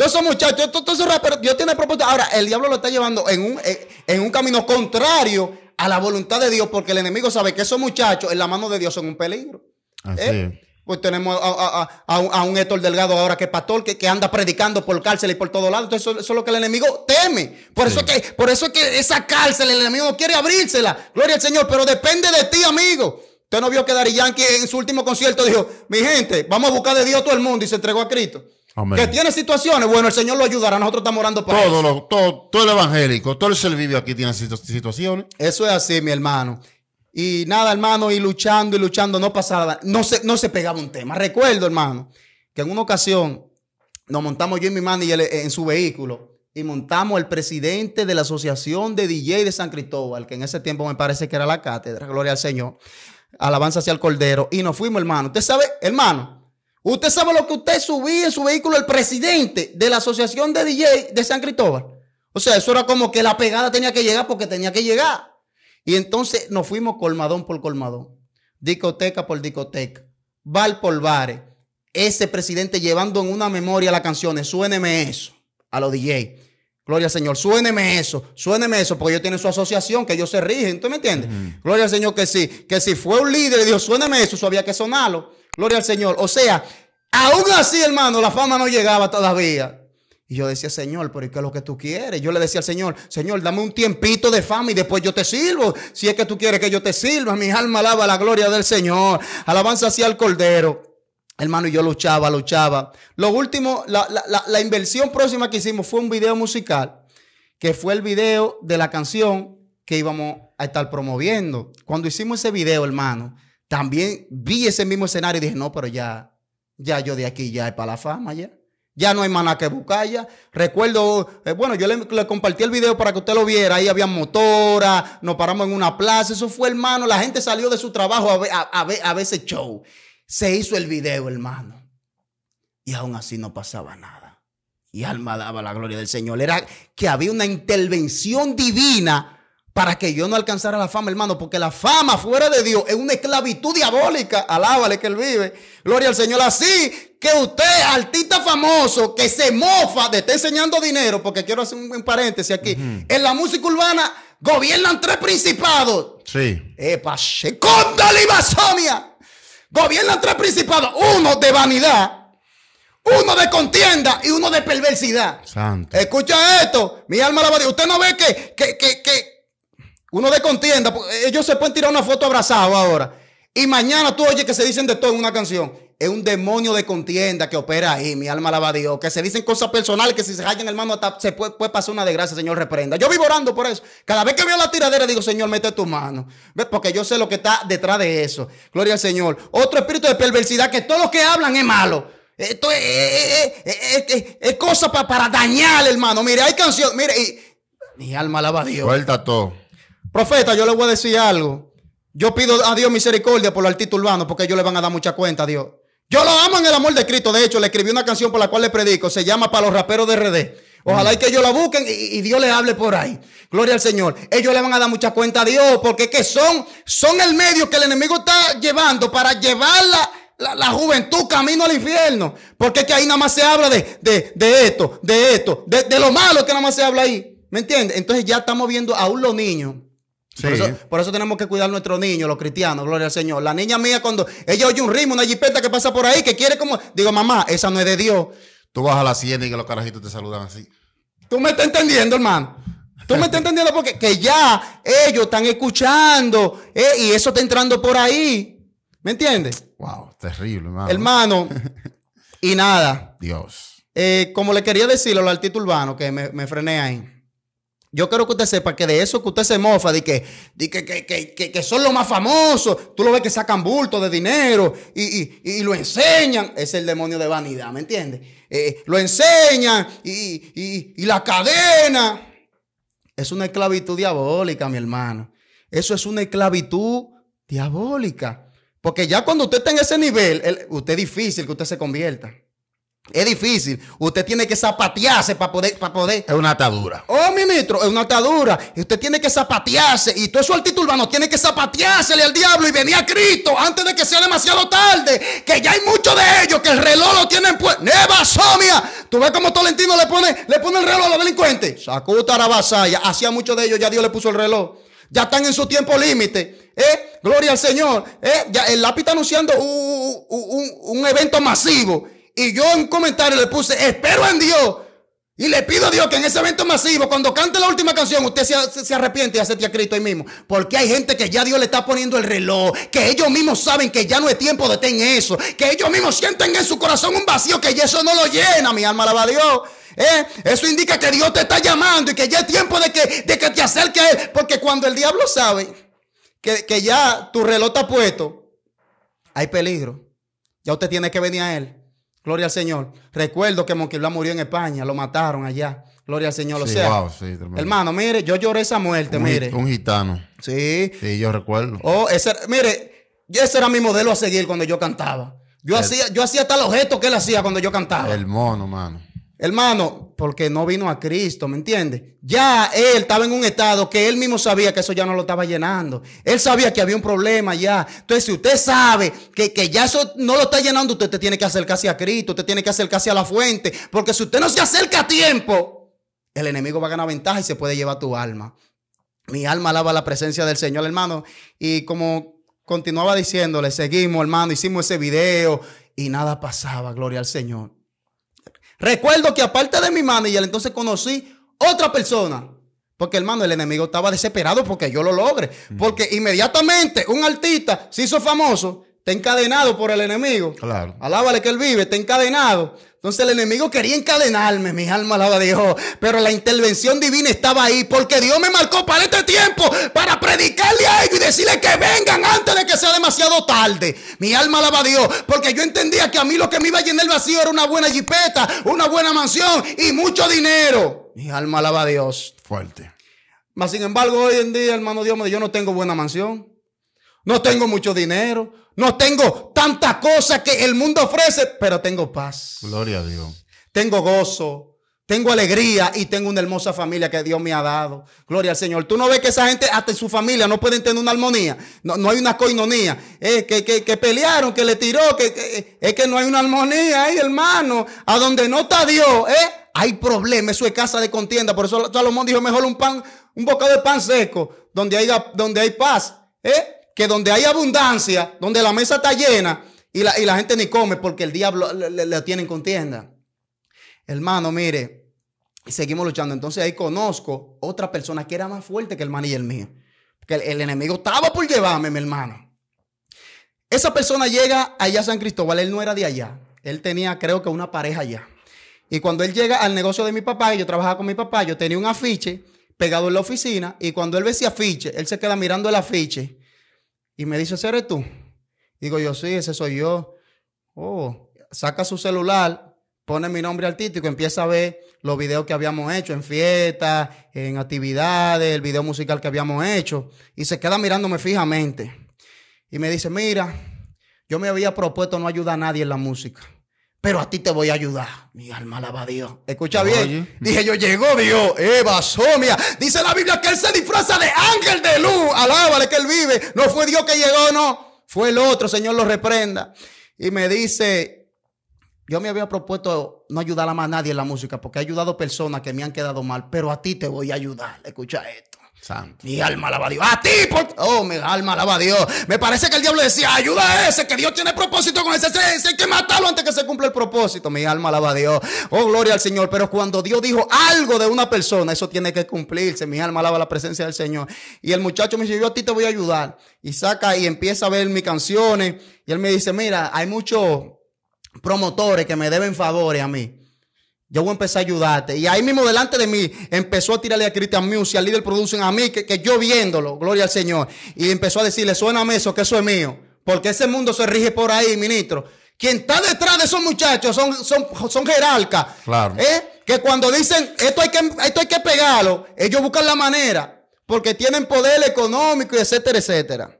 Todos esos muchachos, todos esos Dios tiene propósito. Ahora, el diablo lo está llevando en un, eh, en un camino contrario a la voluntad de Dios, porque el enemigo sabe que esos muchachos en la mano de Dios son un peligro. ¿Eh? Pues tenemos a, un Héctor Delgado ahora que es pastor, que, anda predicando por cárcel y por todo lado. Entonces, eso, es lo que el enemigo teme. Por, eso es que, por eso que esa cárcel, el enemigo no quiere abrírsela. Gloria al Señor, pero depende de ti, amigo. Usted no vio que Dari Yankee en su último concierto dijo: Mi gente, vamos a buscar de Dios todo el mundo y se entregó a Cristo. Que tiene situaciones, bueno, el Señor lo ayudará. Nosotros estamos orando para todo, todo, el evangélico, todo el ser aquí tiene situaciones. Eso es así, mi hermano. Y nada, hermano, y luchando y luchando, no pasaba, no se, no se pegaba un tema. Recuerdo, hermano, que en una ocasión nos montamos yo y mi él, eh, en su vehículo y montamos el presidente de la Asociación de DJ de San Cristóbal, que en ese tiempo me parece que era la cátedra, gloria al Señor, alabanza hacia el Cordero, y nos fuimos, hermano. Usted sabe, hermano, Usted sabe lo que usted subía en su vehículo, el presidente de la Asociación de DJ de San Cristóbal. O sea, eso era como que la pegada tenía que llegar porque tenía que llegar. Y entonces nos fuimos colmadón por colmadón, discoteca por discoteca, bar por bar. Ese presidente llevando en una memoria las canciones, suéneme eso a los DJ. Gloria al Señor, suéneme eso, suéneme eso, porque ellos tienen su asociación, que ellos se rigen, ¿tú me entiendes? Gloria al Señor que sí, que si fue un líder y dijo, suéneme eso, eso había que sonarlo. Gloria al Señor. O sea, aún así, hermano, la fama no llegaba todavía. Y yo decía, Señor, pero qué es lo que tú quieres? Yo le decía al Señor, Señor, dame un tiempito de fama y después yo te sirvo. Si es que tú quieres que yo te sirva, mi alma alaba la gloria del Señor. Alabanza hacia el Cordero. Hermano, y yo luchaba, luchaba. Lo último, la, la inversión próxima que hicimos fue un video musical, que fue el video de la canción que íbamos a estar promoviendo. Cuando hicimos ese video, hermano, también vi ese mismo escenario y dije, no, pero ya, ya yo de aquí ya es para la fama, ya. Ya no hay maná que buscar ya. Recuerdo, eh, bueno, yo le, compartí el video para que usted lo viera. Ahí había motora, nos paramos en una plaza. Eso fue, hermano. La gente salió de su trabajo a a ver ese show. Se hizo el video, hermano. Y aún así no pasaba nada. Y alma daba la gloria del Señor. Era que había una intervención divina para que yo no alcanzara la fama, hermano, porque la fama fuera de Dios es una esclavitud diabólica. Alábale que él vive. Gloria al Señor. Así que usted, artista famoso, que se mofa de estar enseñando dinero, porque quiero hacer un, paréntesis aquí. En la música urbana gobiernan tres principados. Sí. Epa, y Basonia. Gobiernan tres principados. Uno de vanidad uno de contienda y uno de perversidad. Santo. Escucha esto, mi alma la va a decir. Usted no ve que, que, uno de contienda, ellos se pueden tirar una foto Abrazado ahora. Y mañana tú oyes que se dicen de todo en una canción. Es un demonio de contienda que opera ahí, mi alma alaba a Dios. Que se dicen cosas personales que si se el hermano, hasta se puede, pasar una desgracia, Señor, reprenda. Yo vivo orando por eso. Cada vez que veo la tiradera, digo, Señor, mete tu mano. Porque yo sé lo que está detrás de eso. Gloria al Señor. Otro espíritu de perversidad que todos los que hablan es malo. Esto es, es, cosa para, para dañar, hermano. Mire, hay canción Mire, y, mi alma alaba a Dios. Suelta todo. Profeta, yo le voy a decir algo. Yo pido a Dios misericordia por el artista urbano porque ellos le van a dar mucha cuenta a Dios. Yo lo amo en el amor de Cristo. De hecho, le escribí una canción por la cual le predico. Se llama Para los raperos de RD. Ojalá y que ellos la busquen y, Dios le hable por ahí. Gloria al Señor. Ellos le van a dar mucha cuenta a Dios porque son, son el medio que el enemigo está llevando para llevar La, juventud camino al infierno. Porque es que ahí nada más se habla de, esto, de esto, de, de, lo malo que nada más se habla ahí. ¿Me entiendes? Entonces ya estamos viendo aún los niños por, eso, tenemos que cuidar a nuestros niños, los cristianos, gloria al Señor. La niña mía, cuando ella oye un ritmo, una jipeta que pasa por ahí, que quiere como. Digo, mamá, esa no es de Dios. Tú vas a la hacienda y que los carajitos te saludan así. ¿Tú me estás entendiendo, hermano? ¿Tú me estás entendiendo? Porque ya ellos están escuchando eh, y eso está entrando por ahí. ¿Me entiendes? Wow, terrible, hermano. Hermano, <laughs> y nada. Dios. Eh, como le quería decir al artista urbano, que me, me frené ahí. Yo quiero que usted sepa que de eso que usted se mofa, de que, que, que, son los más famosos, tú lo ves que sacan bultos de dinero y, lo enseñan, es el demonio de vanidad, ¿me entiendes? Eh, lo enseñan y, la cadena. Es una esclavitud diabólica, mi hermano. Eso es una esclavitud diabólica. Porque ya cuando usted está en ese nivel, usted es difícil que usted se convierta. Es difícil. Usted tiene que zapatearse para poder, para poder. Es una atadura. Oh, ministro, es una atadura. Usted tiene que zapatearse. Y todo eso altitud urbano tiene que Le al diablo y venir a Cristo antes de que sea demasiado tarde. Que ya hay muchos de ellos que el reloj lo tienen puesto. ¡Neva Somia! Tú ves cómo Tolentino le pone, le pone el reloj a los delincuentes. Sacó Tarabasaya. Hacía muchos de ellos, ya Dios le puso el reloj. Ya están en su tiempo límite. ¿eh? Gloria al Señor. ¿eh? el lápiz está anunciando un, un evento masivo. Y yo en un comentario le puse, espero en Dios. Y le pido a Dios que en ese evento masivo, cuando cante la última canción, usted se, arrepiente y acepte a Cristo ahí mismo. Porque hay gente que ya Dios le está poniendo el reloj, que ellos mismos saben que ya no es tiempo de tener eso, que ellos mismos sienten en su corazón un vacío que ya eso no lo llena, mi alma la a Dios. ¿Eh? Eso indica que Dios te está llamando y que ya es tiempo de que, te acerque a Él. Porque cuando el diablo sabe que, que ya tu reloj está puesto, hay peligro. Ya usted tiene que venir a Él. Gloria al Señor. Recuerdo que Monquilá murió en España, lo mataron allá. Gloria al Señor. hermano, mire, yo lloré esa muerte, un, mire. Un gitano. Sí. Sí, yo recuerdo. Oh, ese, mire, ese era mi modelo a seguir cuando yo cantaba. Yo, hacía, yo hacía tal objeto que él hacía cuando yo cantaba. El mono, mano. Hermano, porque no vino a Cristo, ¿me entiendes? Ya él estaba en un estado que él mismo sabía que eso ya no lo estaba llenando. Él sabía que había un problema ya. Entonces, si usted sabe que, ya eso no lo está llenando, usted te tiene que acercarse a Cristo, usted tiene que acercarse a la fuente. Porque si usted no se acerca a tiempo, el enemigo va a ganar ventaja y se puede llevar tu alma. Mi alma alaba la presencia del Señor, hermano. Y como continuaba diciéndole, seguimos, hermano, hicimos ese video y nada pasaba, gloria al Señor. Recuerdo que aparte de mi manager, entonces conocí otra persona. Porque hermano, el enemigo estaba desesperado porque yo lo logre. Porque inmediatamente un artista se hizo famoso está encadenado por el enemigo. Claro. Alábale que él vive, está encadenado. Entonces el enemigo quería encadenarme, mi alma alaba a Dios. Pero la intervención divina estaba ahí, porque Dios me marcó para este tiempo, para predicarle a ellos y decirle que vengan antes de que sea demasiado tarde. Mi alma alaba a Dios, porque yo entendía que a mí lo que me iba a llenar el vacío era una buena jipeta, una buena mansión y mucho dinero. Mi alma alaba a Dios. Fuerte. Mas sin embargo, hoy en día, hermano Dios, yo no tengo buena mansión. No tengo mucho dinero. No tengo tantas cosas que el mundo ofrece, pero tengo paz. Gloria a Dios. Tengo gozo. Tengo alegría y tengo una hermosa familia que Dios me ha dado. Gloria al Señor. Tú no ves que esa gente, hasta en su familia, no pueden tener una armonía. No, hay una coinonía. Eh, que, pelearon, que le tiró. Que, eh, es que no hay una armonía ahí, hermano. A donde no está Dios, eh, hay problemas. Eso es casa de contienda. Por eso Salomón dijo, mejor un pan, un bocado de pan seco, donde hay, donde hay paz. Eh, que donde hay abundancia, donde la mesa está llena y la, gente ni come porque el diablo la tiene en contienda. Hermano, mire, y seguimos luchando. Entonces ahí conozco otra persona que era más fuerte que el man y el mío. Porque el, enemigo estaba por llevarme, mi hermano. Esa persona llega allá a San Cristóbal. Él no era de allá. Él tenía, creo que, una pareja allá. Y cuando él llega al negocio de mi papá, y yo trabajaba con mi papá, yo tenía un afiche pegado en la oficina. Y cuando él ve ese afiche, él se queda mirando el afiche y me dice, ¿ese eres tú? Digo yo, sí, ese soy yo. Oh, saca su celular, pone mi nombre artístico, empieza a ver los videos que habíamos hecho en fiestas, en actividades, el video musical que habíamos hecho. Y se queda mirándome fijamente. Y me dice, mira, yo me había propuesto no ayudar a nadie en la música pero a ti te voy a ayudar. Mi alma alaba a Dios. Escucha bien. Dije yo, llegó Dios. Eva, Somia. Dice la Biblia que él se disfraza de ángel de luz. Alábale que él vive. No fue Dios que llegó, no. Fue el otro, Señor lo reprenda. Y me dice, yo me había propuesto no ayudar a más nadie en la música, porque he ayudado personas que me han quedado mal, pero a ti te voy a ayudar. Escucha esto. Mi alma alaba a Dios. A ti, oh, mi alma alaba a Dios. Me parece que el diablo decía, ayuda a ese, que Dios tiene propósito con ese, ese, hay que matarlo antes que se cumpla el propósito. Mi alma alaba a Dios. Oh, gloria al Señor. Pero cuando Dios dijo algo de una persona, eso tiene que cumplirse. Mi alma alaba la presencia del Señor. Y el muchacho me dice, yo a ti te voy a ayudar. Y saca y empieza a ver mis canciones. Y él me dice, mira, hay muchos promotores que me deben favores a mí. Yo voy a empezar a ayudarte. Y ahí mismo delante de mí empezó a tirarle a Christian Music, al líder producen a mí, que, yo viéndolo, gloria al Señor. Y empezó a decirle, suéname eso, que eso es mío. Porque ese mundo se rige por ahí, ministro. Quien está detrás de esos muchachos son, son, son jerarcas. Claro. ¿eh? Que cuando dicen, esto hay que, esto hay que pegarlo, ellos buscan la manera. Porque tienen poder económico, etcétera, etcétera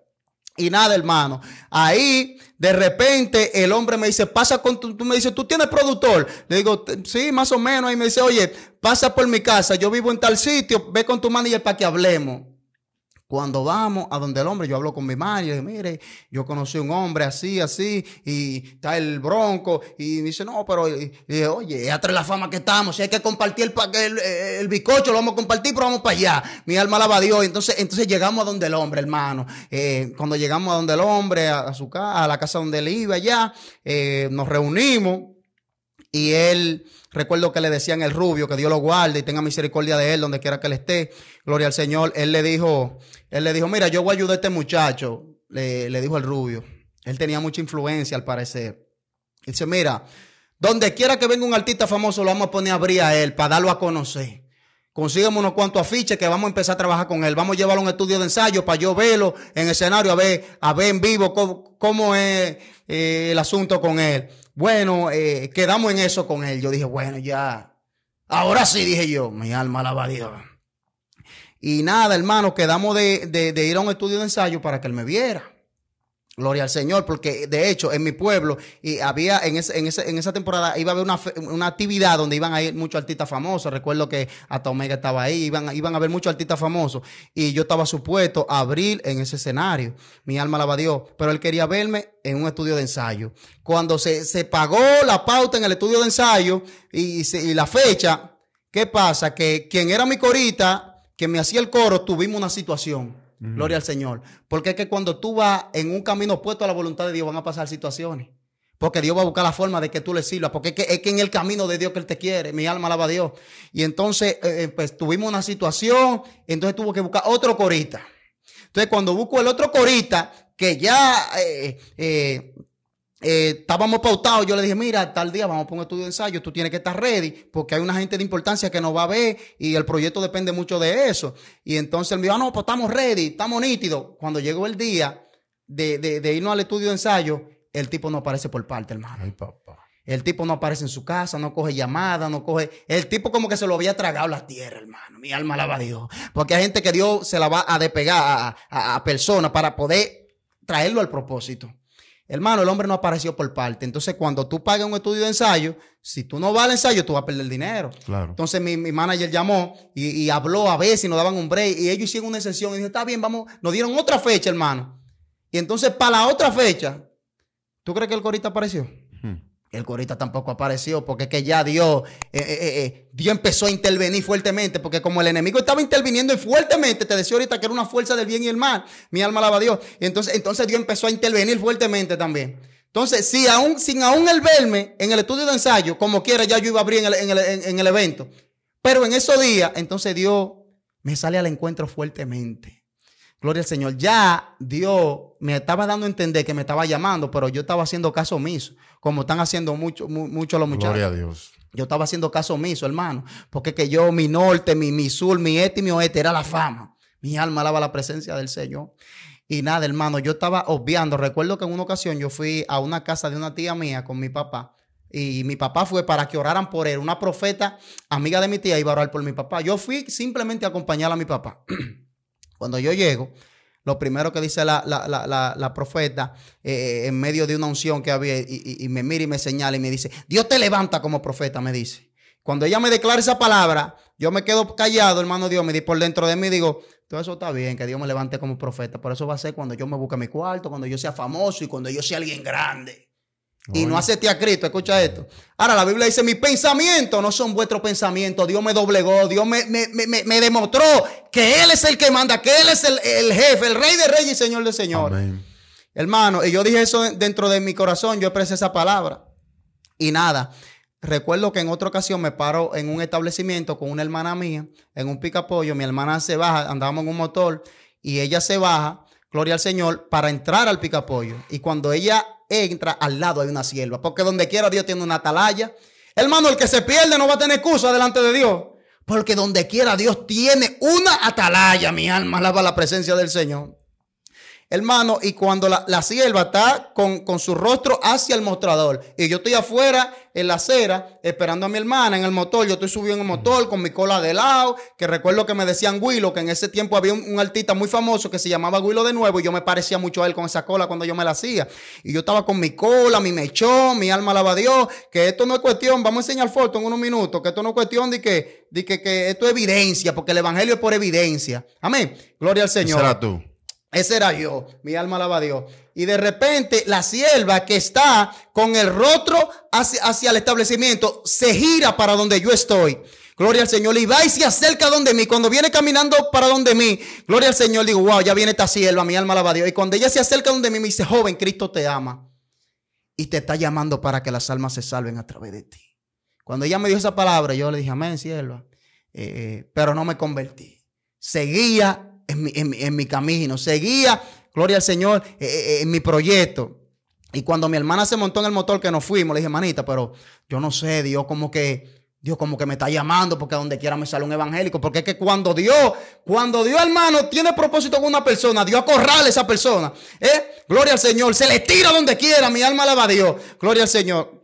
y nada, hermano. Ahí, de repente, el hombre me dice, pasa con tú me dices, ¿tú tienes productor? Le digo, sí, más o menos. Y me dice, oye, pasa por mi casa, yo vivo en tal sitio, ve con tu manager para que hablemos. Cuando vamos a donde el hombre, yo hablo con mi madre, y dije: mire, yo conocí a un hombre así, así, y está el bronco, y me dice, no, pero, oye, y, oye, atrás la fama que estamos, si hay que compartir el, el, el, bizcocho, lo vamos a compartir, pero vamos para allá. Mi alma la Dios. Entonces, entonces llegamos a donde el hombre, hermano. Eh, cuando llegamos a donde el hombre, a, su casa, a la casa donde él iba allá, eh, nos reunimos, y él Recuerdo que le decían el rubio, que Dios lo guarde y tenga misericordia de él donde quiera que él esté. Gloria al Señor. Él le dijo, él le dijo, mira, yo voy a ayudar a este muchacho. Le, dijo el rubio. Él tenía mucha influencia al parecer. Dice, mira, donde quiera que venga un artista famoso, lo vamos a poner a abrir a él para darlo a conocer. Consigamos unos cuantos afiches que vamos a empezar a trabajar con él. Vamos a llevarlo a un estudio de ensayo para yo verlo en escenario, a ver, a ver en vivo cómo, es eh, el asunto con él. Bueno, eh, quedamos en eso con él. Yo dije, bueno, ya. Ahora sí, dije yo, mi alma la dios. Y nada, hermano, quedamos de ir a un estudio de ensayo para que él me viera. Gloria al Señor, porque de hecho en mi pueblo y había en, en, esa temporada iba a haber una, actividad donde iban a ir muchos artistas famosos. Recuerdo que hasta Omega estaba ahí, iban, iban a haber muchos artistas famosos y yo estaba supuesto a abrir en ese escenario. Mi alma la Dios, pero él quería verme en un estudio de ensayo. Cuando se, pagó la pauta en el estudio de ensayo y, la fecha, ¿qué pasa? Que quien era mi corita, Que me hacía el coro, tuvimos una situación Gloria al Señor. Porque es que cuando tú vas en un camino opuesto a la voluntad de Dios van a pasar situaciones. Porque Dios va a buscar la forma de que tú le sirvas. Porque es que, en el camino de Dios que Él te quiere. Mi alma alaba a Dios. Y entonces, eh, eh, pues tuvimos una situación. Entonces tuvo que buscar otro corita. Entonces, cuando busco el otro corita, que ya eh, eh, estábamos pautados, yo le dije, mira, tal día vamos a poner estudio de ensayo, tú tienes que estar ready, porque hay una gente de importancia que nos va a ver y el proyecto depende mucho de eso. Y entonces él me dijo, ah, no, pues estamos ready, estamos nítidos. Cuando llegó el día de, irnos al estudio de ensayo, el tipo no aparece por parte, hermano. El tipo no aparece en su casa, no coge llamada, no coge. El tipo como que se lo había tragado la tierra, hermano. Mi alma alaba a Dios. Porque hay gente que Dios se la va a despegar a personas para poder traerlo al propósito. Hermano, el hombre no apareció por parte. Entonces, cuando tú pagas un estudio de ensayo, si tú no vas al ensayo, tú vas a perder dinero. Claro. Entonces, mi, mi manager llamó y, habló a veces y nos daban un break. Y ellos hicieron una excepción y dijeron, está bien, vamos. Nos dieron otra fecha, hermano. Y entonces, para la otra fecha, ¿tú crees que el corista apareció? El corita tampoco apareció porque es que ya eh, eh, eh, Dios, empezó a intervenir fuertemente porque como el enemigo estaba interviniendo fuertemente, te decía ahorita que era una fuerza del bien y el mal, mi alma alaba a Dios. entonces, entonces Dios empezó a intervenir fuertemente también. Entonces, si aún, sin aún el verme en el estudio de ensayo, como quiera, ya yo iba a abrir en el, en el, en el evento. Pero en esos días, entonces Dios me sale al encuentro fuertemente. Gloria al Señor. Ya Dios me estaba dando a entender que me estaba llamando, pero yo estaba haciendo caso omiso, como están haciendo mucho, mucho los muchachos. Gloria a Dios. Yo estaba haciendo caso omiso, hermano, porque que yo, mi norte, mi, mi sur, mi este y mi oeste era la fama. Mi alma alaba la presencia del Señor. Y nada, hermano, yo estaba obviando. Recuerdo que en una ocasión yo fui a una casa de una tía mía con mi papá. Y mi papá fue para que oraran por él. Una profeta, amiga de mi tía, iba a orar por mi papá. Yo fui simplemente a acompañar a mi papá. <clears throat> Cuando yo llego, lo primero que dice la, la, la, la profeta eh, eh, en medio de una unción que había y, me mira y me señala y me dice, Dios te levanta como profeta, me dice. Cuando ella me declara esa palabra, yo me quedo callado, hermano Dios, me di por dentro de mí, digo, todo eso está bien, que Dios me levante como profeta, Por eso va a ser cuando yo me busque mi cuarto, cuando yo sea famoso y cuando yo sea alguien grande. Y no acepté a Cristo, escucha esto. Ahora la Biblia dice, mis pensamientos no son vuestros pensamientos. Dios me doblegó, Dios me, me, me, demostró que Él es el que manda, que Él es el, jefe, el rey de reyes y señor de señores. Hermano, y yo dije eso dentro de mi corazón, yo expresé esa palabra. Y nada, recuerdo que en otra ocasión me paro en un establecimiento con una hermana mía, en un picapollo, mi hermana se baja, andábamos en un motor y ella se baja, gloria al Señor, para entrar al picapollo. Y cuando ella entra, al lado de una sierva. Porque donde quiera Dios tiene una atalaya. Hermano, el que se pierde no va a tener excusa delante de Dios. Porque donde quiera Dios tiene una atalaya, mi alma alaba la presencia del Señor. Hermano, y cuando la, la sierva está con, su rostro hacia el mostrador y yo estoy afuera en la acera esperando a mi hermana en el motor, yo estoy subiendo en el motor con mi cola de lado, que recuerdo que me decían Willow, que en ese tiempo había un, artista muy famoso que se llamaba Willow de nuevo y yo me parecía mucho a él con esa cola cuando yo me la hacía. Y yo estaba con mi cola, mi mechón, mi alma alaba a Dios, que esto no es cuestión, vamos a enseñar foto en unos minutos, que esto no es cuestión de que, que, que esto es evidencia, porque el evangelio es por evidencia. Amén. Gloria al Señor. Será tú. Ese era yo, mi alma alaba a Dios. Y de repente la sierva que está con el rostro hacia, el establecimiento se gira para donde yo estoy. Gloria al Señor. Y va y se acerca donde mí. Cuando viene caminando para donde mí, gloria al Señor, digo, wow, ya viene esta sierva, mi alma alaba a Dios. Y cuando ella se acerca donde mí, me dice, joven, Cristo te ama. Y te está llamando para que las almas se salven a través de ti. Cuando ella me dio esa palabra, yo le dije, amén, sierva. Eh, eh, pero no me convertí. Seguía en mi, en, mi camino, seguía, gloria al Señor, eh, eh, eh, en, mi proyecto. Y cuando mi hermana se montó en el motor que nos fuimos, le dije, hermanita, pero yo no sé, Dios como que, Dios como que me está llamando porque a donde quiera me sale un evangélico. Porque es que cuando Dios, cuando Dios hermano tiene propósito con una persona, Dios acorrala a esa persona. ¿eh? Gloria al Señor, se le tira donde quiera, mi alma la va a Dios. Gloria al Señor.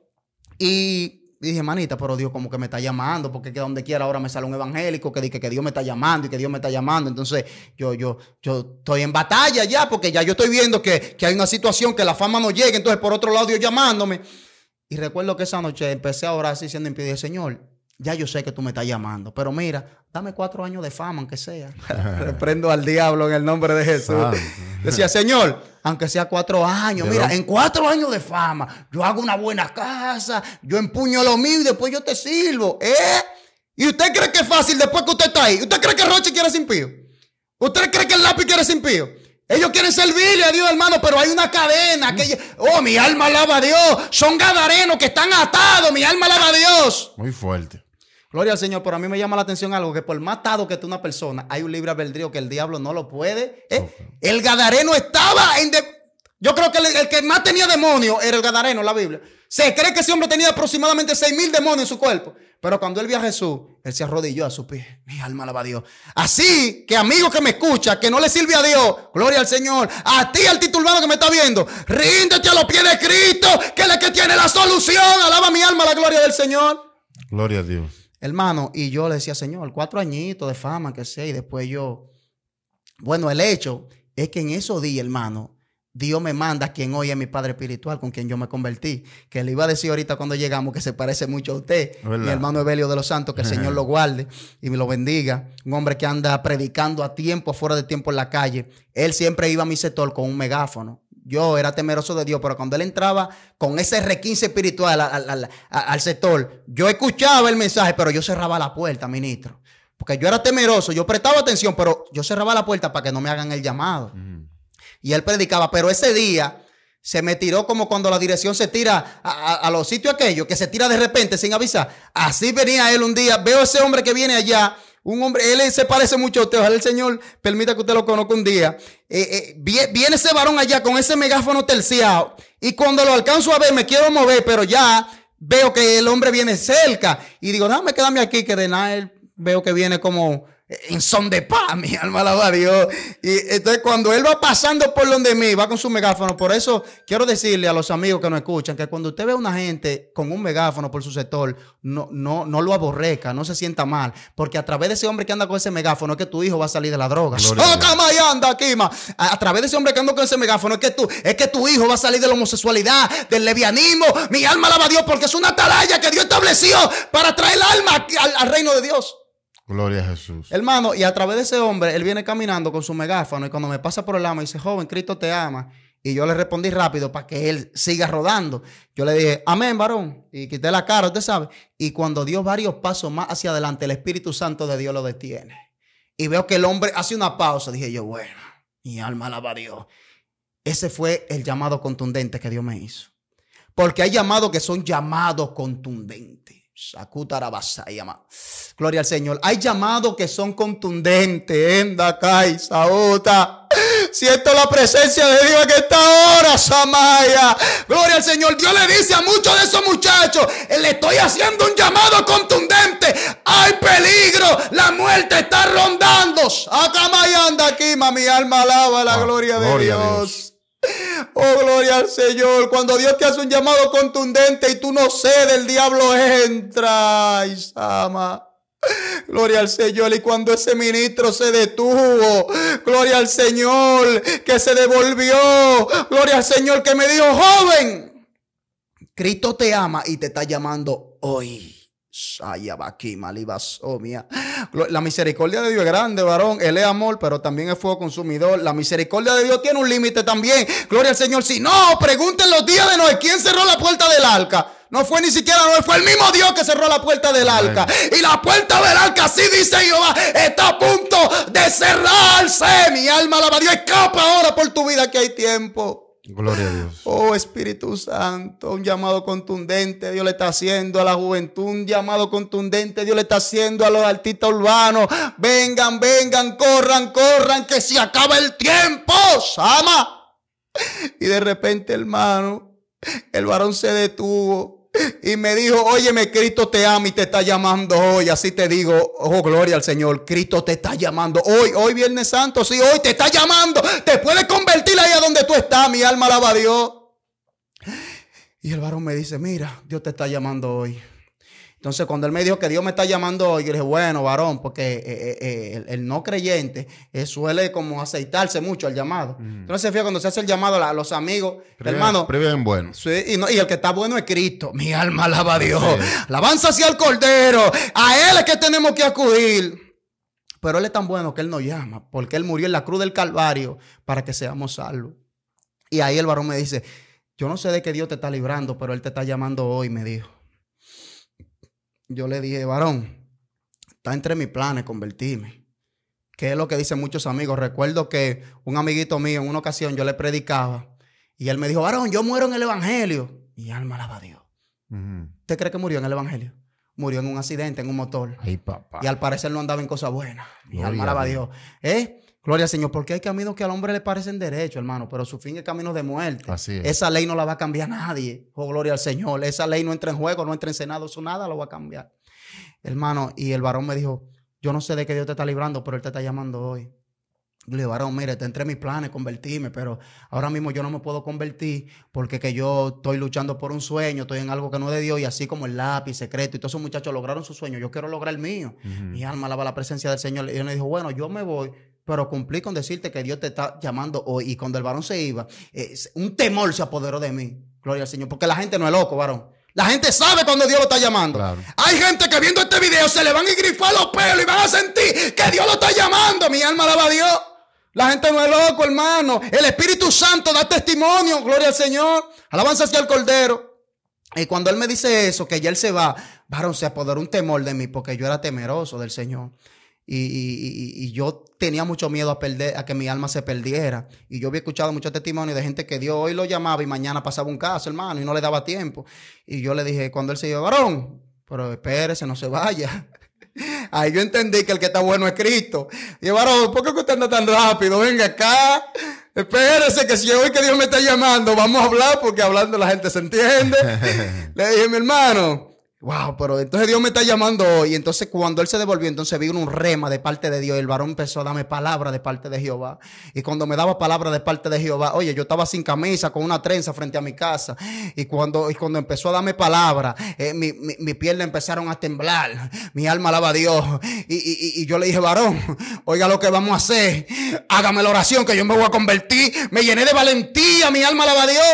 Y dije, manita, pero Dios como que me está llamando, porque que donde quiera ahora me sale un evangélico que dice que Dios me está llamando y que Dios me está llamando. Entonces yo, yo, yo estoy en batalla ya, porque ya yo estoy viendo que, hay una situación que la fama no llega. Entonces por otro lado Dios llamándome. Y recuerdo que esa noche empecé a orar así siendo impedido, Señor, ya yo sé que tú me estás llamando, pero mira, dame cuatro años de fama, aunque sea. Reprendo <laughs> al diablo en el nombre de Jesús. Decía, Señor, aunque sea cuatro años, mira, en cuatro años de fama, yo hago una buena casa, yo empuño lo mío y después yo te sirvo. ¿Eh? ¿Y usted cree que es fácil después que usted está ahí? ¿Usted cree que Roche quiere sin pío? ¿Usted cree que el lápiz quiere sin pío? Ellos quieren servirle a Dios, hermano, pero hay una cadena que... Oh, mi alma alaba a Dios. Son gadarenos que están atados. Mi alma alaba a Dios. Muy fuerte. Gloria al Señor, pero a mí me llama la atención algo, que por más matado que esté una persona, hay un libre albedrío que el diablo no lo puede. ¿eh? El gadareno estaba en... Yo creo que el, que más tenía demonios era el gadareno, la Biblia. Se cree que ese hombre tenía aproximadamente seis mil demonios en su cuerpo. Pero cuando él vio a Jesús, él se arrodilló a su pie. Mi alma alaba a Dios. Así que, amigo que me escucha, que no le sirve a Dios, gloria al Señor. A ti, al titulado que me está viendo, ríndete a los pies de Cristo, que es el que tiene la solución. Alaba mi alma la gloria del Señor. Gloria a Dios hermano, y yo le decía, Señor, cuatro añitos de fama, que sé, y después yo, bueno, el hecho es que en esos días, hermano, Dios me manda a quien hoy es mi padre espiritual, con quien yo me convertí. Que le iba a decir ahorita cuando llegamos que se parece mucho a usted, mi hermano Evelio de los Santos, que el Señor <laughs> lo guarde y me lo bendiga. Un hombre que anda predicando a tiempo, fuera de tiempo en la calle. Él siempre iba a mi sector con un megáfono yo era temeroso de Dios, pero cuando él entraba con ese requince espiritual al, sector, yo escuchaba el mensaje, pero yo cerraba la puerta, ministro. Porque yo era temeroso, yo prestaba atención, pero yo cerraba la puerta para que no me hagan el llamado. Mm. Y él predicaba, pero ese día se me tiró como cuando la dirección se tira a, los sitios aquellos, que se tira de repente sin avisar. Así venía él un día, veo ese hombre que viene allá un hombre, él se parece mucho a usted. Ojalá el Señor permita que usted lo conozca un día. Eh, eh, viene ese varón allá con ese megáfono terciado. Y cuando lo alcanzo a ver, me quiero mover, pero ya veo que el hombre viene cerca. Y digo, déjame quedarme aquí, que de nada él veo que viene como en son de paz, <laughs> mi alma alaba a Dios. Y entonces cuando él va pasando por donde mí, va con su megáfono. Por eso quiero decirle a los amigos que nos escuchan que cuando usted ve a una gente con un megáfono por su sector, no, no, no lo aborreca, no se sienta mal. Porque a través de ese hombre que anda con ese megáfono es que tu hijo va a salir de la droga. ¡Oh, anda, Kima! A, través de ese hombre que anda con ese megáfono es que, tú, es que tu hijo va a salir de la homosexualidad, del levianismo. Mi alma alaba a Dios porque es una atalaya que Dios estableció para traer el alma al reino de Dios. Gloria a Jesús. Hermano, y a través de ese hombre, él viene caminando con su megáfono y cuando me pasa por el lado me dice, joven, Cristo te ama. Y yo le respondí rápido para que él siga rodando. Yo le dije, amén, varón. Y quité la cara, usted sabe. Y cuando dio varios pasos más hacia adelante, el Espíritu Santo de Dios lo detiene. Y veo que el hombre hace una pausa. Dije yo, bueno, mi alma alaba a Dios. Ese fue el llamado contundente que Dios me hizo. Porque hay llamados que son llamados contundentes. Gloria al Señor. Hay llamados que son contundentes. Endakai, Saota. Siento la presencia de Dios Que está ahora Samaya. Gloria al Señor. Dios le dice a muchos de esos muchachos, le estoy haciendo un llamado contundente. Hay peligro. La muerte está rondando. anda aquí, mi alma alaba la ah, gloria, de Dios. Oh, gloria al Señor. Cuando Dios te hace un llamado contundente y tú no cedes, el diablo entra. Y ama. Gloria al Señor. Y cuando ese ministro se detuvo, gloria al Señor que se devolvió. Gloria al Señor que me dijo, joven, Cristo te ama y te está llamando hoy. La misericordia de Dios es grande, varón. Él es amor, pero también es fuego consumidor. La misericordia de Dios tiene un límite también. Gloria al Señor. Si no, pregunten los días de Noé. ¿Quién cerró la puerta del arca? No fue ni siquiera Noé, fue el mismo Dios que cerró la puerta del arca. Y la puerta del arca, así dice Jehová, está a punto de cerrarse. Mi alma alaba Dios. Escapa ahora por tu vida que hay tiempo. Gloria a Dios. Oh Espíritu Santo, un llamado contundente Dios le está haciendo a la juventud, un llamado contundente Dios le está haciendo a los artistas urbanos. Vengan, vengan, corran, corran, que se acaba el tiempo, Sama. Y de repente, hermano, el varón se detuvo y me dijo, óyeme, Cristo te ama y te está llamando hoy. Así te digo, oh, gloria al Señor, Cristo te está llamando hoy, hoy Viernes Santo, sí, hoy te está llamando. Te puedes convertir ahí a donde tú estás, mi alma alaba a Dios. Y el varón me dice, mira, Dios te está llamando hoy. Entonces, cuando él me dijo que Dios me está llamando hoy, yo le dije, bueno, varón, porque eh, eh, eh, el, no creyente suele como aceitarse mucho al llamado. Entonces, fíjate, cuando se hace el llamado a los amigos, hermano. bueno. Sí, y, el que está bueno es Cristo. Mi alma alaba a Dios. Alabanza hacia el Cordero. A Él es que tenemos que acudir. Pero Él es tan bueno que Él nos llama, porque Él murió en la cruz del Calvario para que seamos salvos. Y ahí el varón me dice, yo no sé de qué Dios te está librando, pero Él te está llamando hoy, me dijo yo le dije, varón, está entre mis planes convertirme. Que es lo que dicen muchos amigos. Recuerdo que un amiguito mío en una ocasión yo le predicaba y él me dijo, varón, yo muero en el Evangelio. Y alma alaba a Dios. ¿Usted cree que murió en el Evangelio? Murió en un accidente, en un motor. Y al parecer no andaba en cosas buenas. Mi alma alaba a Dios. ¿Eh? Gloria al Señor, porque hay caminos que al hombre le parecen derechos, hermano, pero su fin es camino de muerte. Así es. Esa ley no la va a cambiar nadie. Oh, gloria al Señor. Esa ley no entra en juego, no entra en Senado, eso nada lo va a cambiar. Hermano, y el varón me dijo, yo no sé de qué Dios te está librando, pero Él te está llamando hoy. Le digo, varón, mire, te entré mis planes, convertirme, pero ahora mismo yo no me puedo convertir porque que yo estoy luchando por un sueño, estoy en algo que no es de Dios, y así como el lápiz, secreto, y todos esos muchachos lograron su sueño, yo quiero lograr el mío. Mi alma alaba la presencia del Señor. Y él me dijo, bueno, yo me voy, pero cumplí con decirte que Dios te está llamando hoy. Y cuando el varón se iba, un temor se apoderó de mí. Gloria al Señor, porque la gente no es loco, varón. La gente sabe cuando Dios lo está llamando. Hay gente que viendo este video se le van a grifar los pelos y van a sentir que Dios lo está llamando. Mi alma alaba a Dios. La gente no es loco, hermano. El Espíritu Santo da testimonio. Gloria al Señor. Alabanza hacia el Cordero. Y cuando él me dice eso, que ya él se va, varón, se apoderó un temor de mí porque yo era temeroso del Señor. Y, y, yo tenía mucho miedo a, perder, a que mi alma se perdiera. Y yo había escuchado muchos testimonios de gente que Dios hoy lo llamaba y mañana pasaba un caso, hermano, y no le daba tiempo. Y yo le dije, cuando él se iba, varón, pero espérese, no se vaya. <laughs> Ahí yo entendí que el que está bueno es Cristo. Y varón, ¿por qué usted anda tan rápido? Venga acá. Espérese que si hoy que Dios me está llamando, vamos a hablar porque hablando la gente se entiende. <laughs> le dije, mi hermano, wow, pero entonces Dios me está llamando hoy. Entonces cuando él se devolvió, entonces vino un rema de parte de Dios. El varón empezó a darme palabra de parte de Jehová. Y cuando me daba palabra de parte de Jehová, oye, yo estaba sin camisa, con una trenza frente a mi casa. Y cuando, y cuando empezó a darme palabra, eh, mi, mi, pierna empezaron a temblar. Mi alma alaba a Dios. Y, y, y yo le dije, varón, oiga lo que vamos a hacer. Hágame la oración que yo me voy a convertir. Me llené de valentía, mi alma alaba a Dios.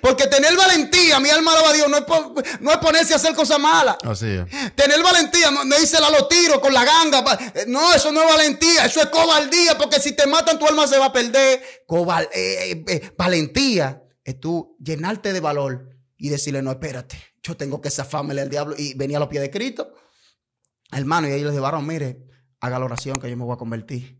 Porque tener valentía, mi alma alaba a Dios, no es, no es ponerse a hacer cosas malas. Así es. Tener valentía, No dice la lo tiro con la ganga. Eh, no, eso no es valentía, eso es cobardía, porque si te matan tu alma se va a perder. Cobal, eh, eh, valentía es tú llenarte de valor y decirle, no, espérate, yo tengo que zafarme al diablo y venía a los pies de Cristo. Hermano, y ahí dije Varón, mire, haga la oración que yo me voy a convertir.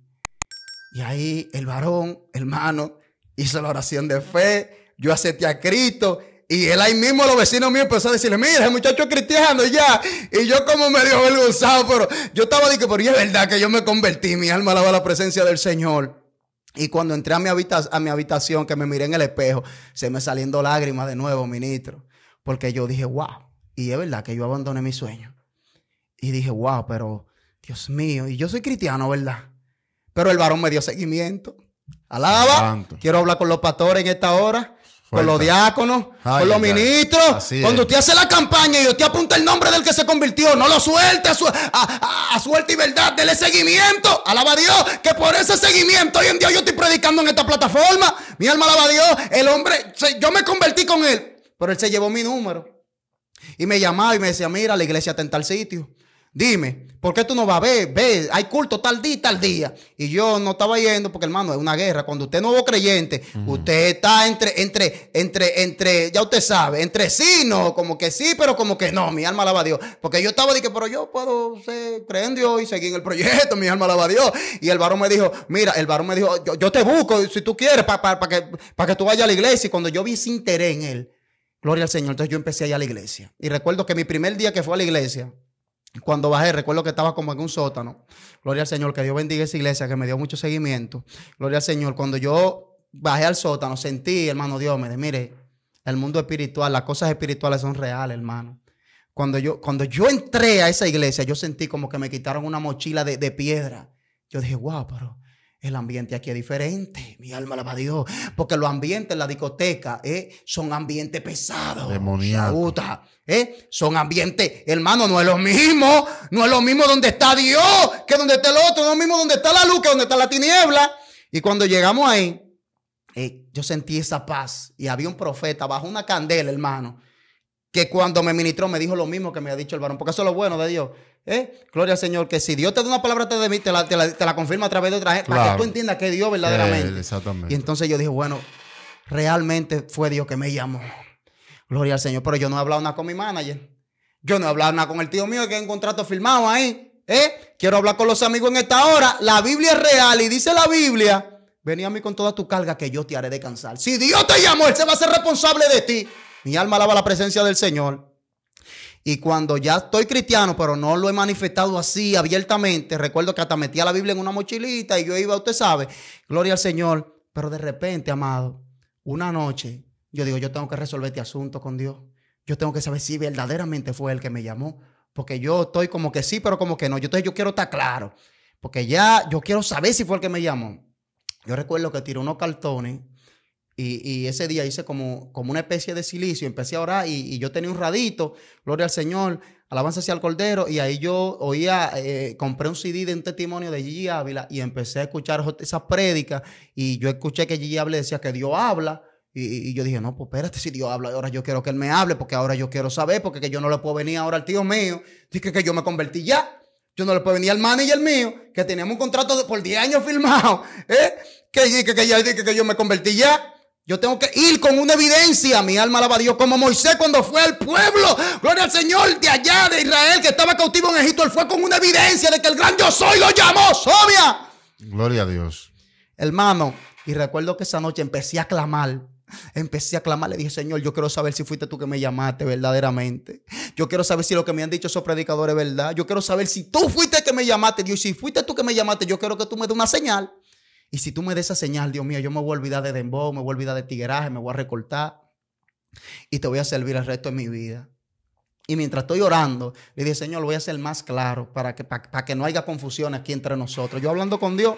Y ahí el varón, hermano, hizo la oración de fe yo acepté a Cristo. Y él ahí mismo, los vecinos míos, empezó a decirle, mira, el muchacho es cristiano ya. Y yo como medio avergonzado, pero yo estaba diciendo, pero es verdad que yo me convertí, mi alma alaba la presencia del Señor. Y cuando entré a mi, a mi habitación, que me miré en el espejo, se me saliendo lágrimas de nuevo, ministro. Porque yo dije, wow. Y es verdad que yo abandoné mi sueño. Y dije, wow, pero Dios mío, y yo soy cristiano, ¿verdad? Pero el varón me dio seguimiento. Alaba. Quiero hablar con los pastores en esta hora. Con los diáconos, con los ministros. Cuando usted hace la campaña y usted apunta el nombre del que se convirtió, no lo suelte a, suerte y verdad, dele seguimiento. Alaba a Dios, que por ese seguimiento hoy en día yo estoy predicando en esta plataforma. Mi alma alaba a Dios. El hombre, yo me convertí con él, pero él se llevó mi número. Y me llamaba y me decía, mira, la iglesia está en tal sitio. Dime, ¿por qué tú no vas? a ver? hay culto tal día tal día. Y yo no estaba yendo porque, hermano, es una guerra. Cuando usted es nuevo creyente, usted está entre, entre, entre, entre, ya usted sabe, entre sí, no, como que sí, pero como que no, mi alma alaba a Dios. Porque yo estaba, que pero yo puedo ser, creer en Dios y seguir en el proyecto, <laughs> mi alma alaba a Dios. Y el varón me dijo, mira, el varón me dijo, yo, te busco si tú quieres para que, para que tú vayas a la iglesia. Y cuando yo vi sin interés en él, gloria al Señor, entonces yo empecé a ir a la iglesia. Y recuerdo que mi primer día que fue a la iglesia, cuando bajé, recuerdo que estaba como en un sótano. Gloria al Señor, que Dios bendiga esa iglesia, que me dio mucho seguimiento. Gloria al Señor, cuando yo bajé al sótano, sentí, hermano Dios, me dice, mire, el mundo espiritual, las cosas espirituales son reales, hermano. Cuando yo, cuando yo entré a esa iglesia, yo sentí como que me quitaron una mochila de, de piedra. Yo dije, wow, pero el ambiente aquí es diferente. Mi alma la va a Dios. Porque los ambientes en la discoteca eh, son ambientes pesados. ¿eh? Son ambientes, hermano, no es lo mismo. No es lo mismo donde está Dios que donde está el otro. No es lo mismo donde está la luz que donde está la tiniebla. Y cuando llegamos ahí, eh, yo sentí esa paz. Y había un profeta bajo una candela, hermano, que cuando me ministró me dijo lo mismo que me ha dicho el varón. Porque eso es lo bueno de Dios. ¿Eh? Gloria al Señor, que si Dios te da una palabra de mí, te la, te la, confirma a través de otra gente, para que tú entiendas que es Dios verdaderamente. Eh, exactamente. Y entonces yo dije, bueno, realmente fue Dios que me llamó. Gloria al Señor, pero yo no he hablado nada con mi manager. Yo no he hablado nada con el tío mío que hay un contrato firmado ahí. ¿Eh? Quiero hablar con los amigos en esta hora. La Biblia es real y dice la Biblia. Vení a mí con toda tu carga que yo te haré descansar. Si Dios te llamó, Él se va a ser responsable de ti. Mi alma alaba la presencia del Señor. Y cuando ya estoy cristiano, pero no lo he manifestado así abiertamente, recuerdo que hasta metía la Biblia en una mochilita y yo iba, usted sabe, gloria al Señor. Pero de repente, amado, una noche, yo digo, yo tengo que resolver este asunto con Dios. Yo tengo que saber si verdaderamente fue el que me llamó. Porque yo estoy como que sí, pero como que no. Yo, entonces yo quiero estar claro. Porque ya yo quiero saber si fue el que me llamó. Yo recuerdo que tiré unos cartones y, ese día hice como, como una especie de silicio, empecé a orar y, yo tenía un radito, gloria al Señor, alabanza hacia el Cordero, y ahí yo oía, eh, compré un CD de un testimonio de Gigi Ávila y empecé a escuchar esas prédicas y yo escuché que Gigi Ávila decía que Dios habla. Y, yo dije, no, pues espérate, si Dios habla, ahora yo quiero que Él me hable, porque ahora yo quiero saber, porque yo no le puedo venir ahora al tío mío. Dije que yo me convertí ya. Yo no le puedo venir al manager mío, que teníamos un contrato por 10 años firmado, ¿eh? que, que, que, que yo me convertí ya. Yo tengo que ir con una evidencia. Mi alma alaba a Dios. Como Moisés cuando fue al pueblo. Gloria al Señor de allá de Israel que estaba cautivo en Egipto. Él fue con una evidencia de que el gran Dios soy lo llamó. Sobia. Gloria a Dios. Hermano, y recuerdo que esa noche empecé a clamar. Empecé a clamar, le dije, Señor, yo quiero saber si fuiste tú que me llamaste verdaderamente. Yo quiero saber si lo que me han dicho esos predicadores es verdad. Yo quiero saber si tú fuiste que me llamaste, Dios. Si fuiste tú que me llamaste, yo quiero que tú me des una señal. Y si tú me des esa señal, Dios mío, yo me voy a olvidar de Dembo, me voy a olvidar de tigueraje, me voy a recortar y te voy a servir el resto de mi vida. Y mientras estoy orando, le dije, Señor, lo voy a hacer más claro para que, para, que no haya confusión aquí entre nosotros. Yo hablando con Dios,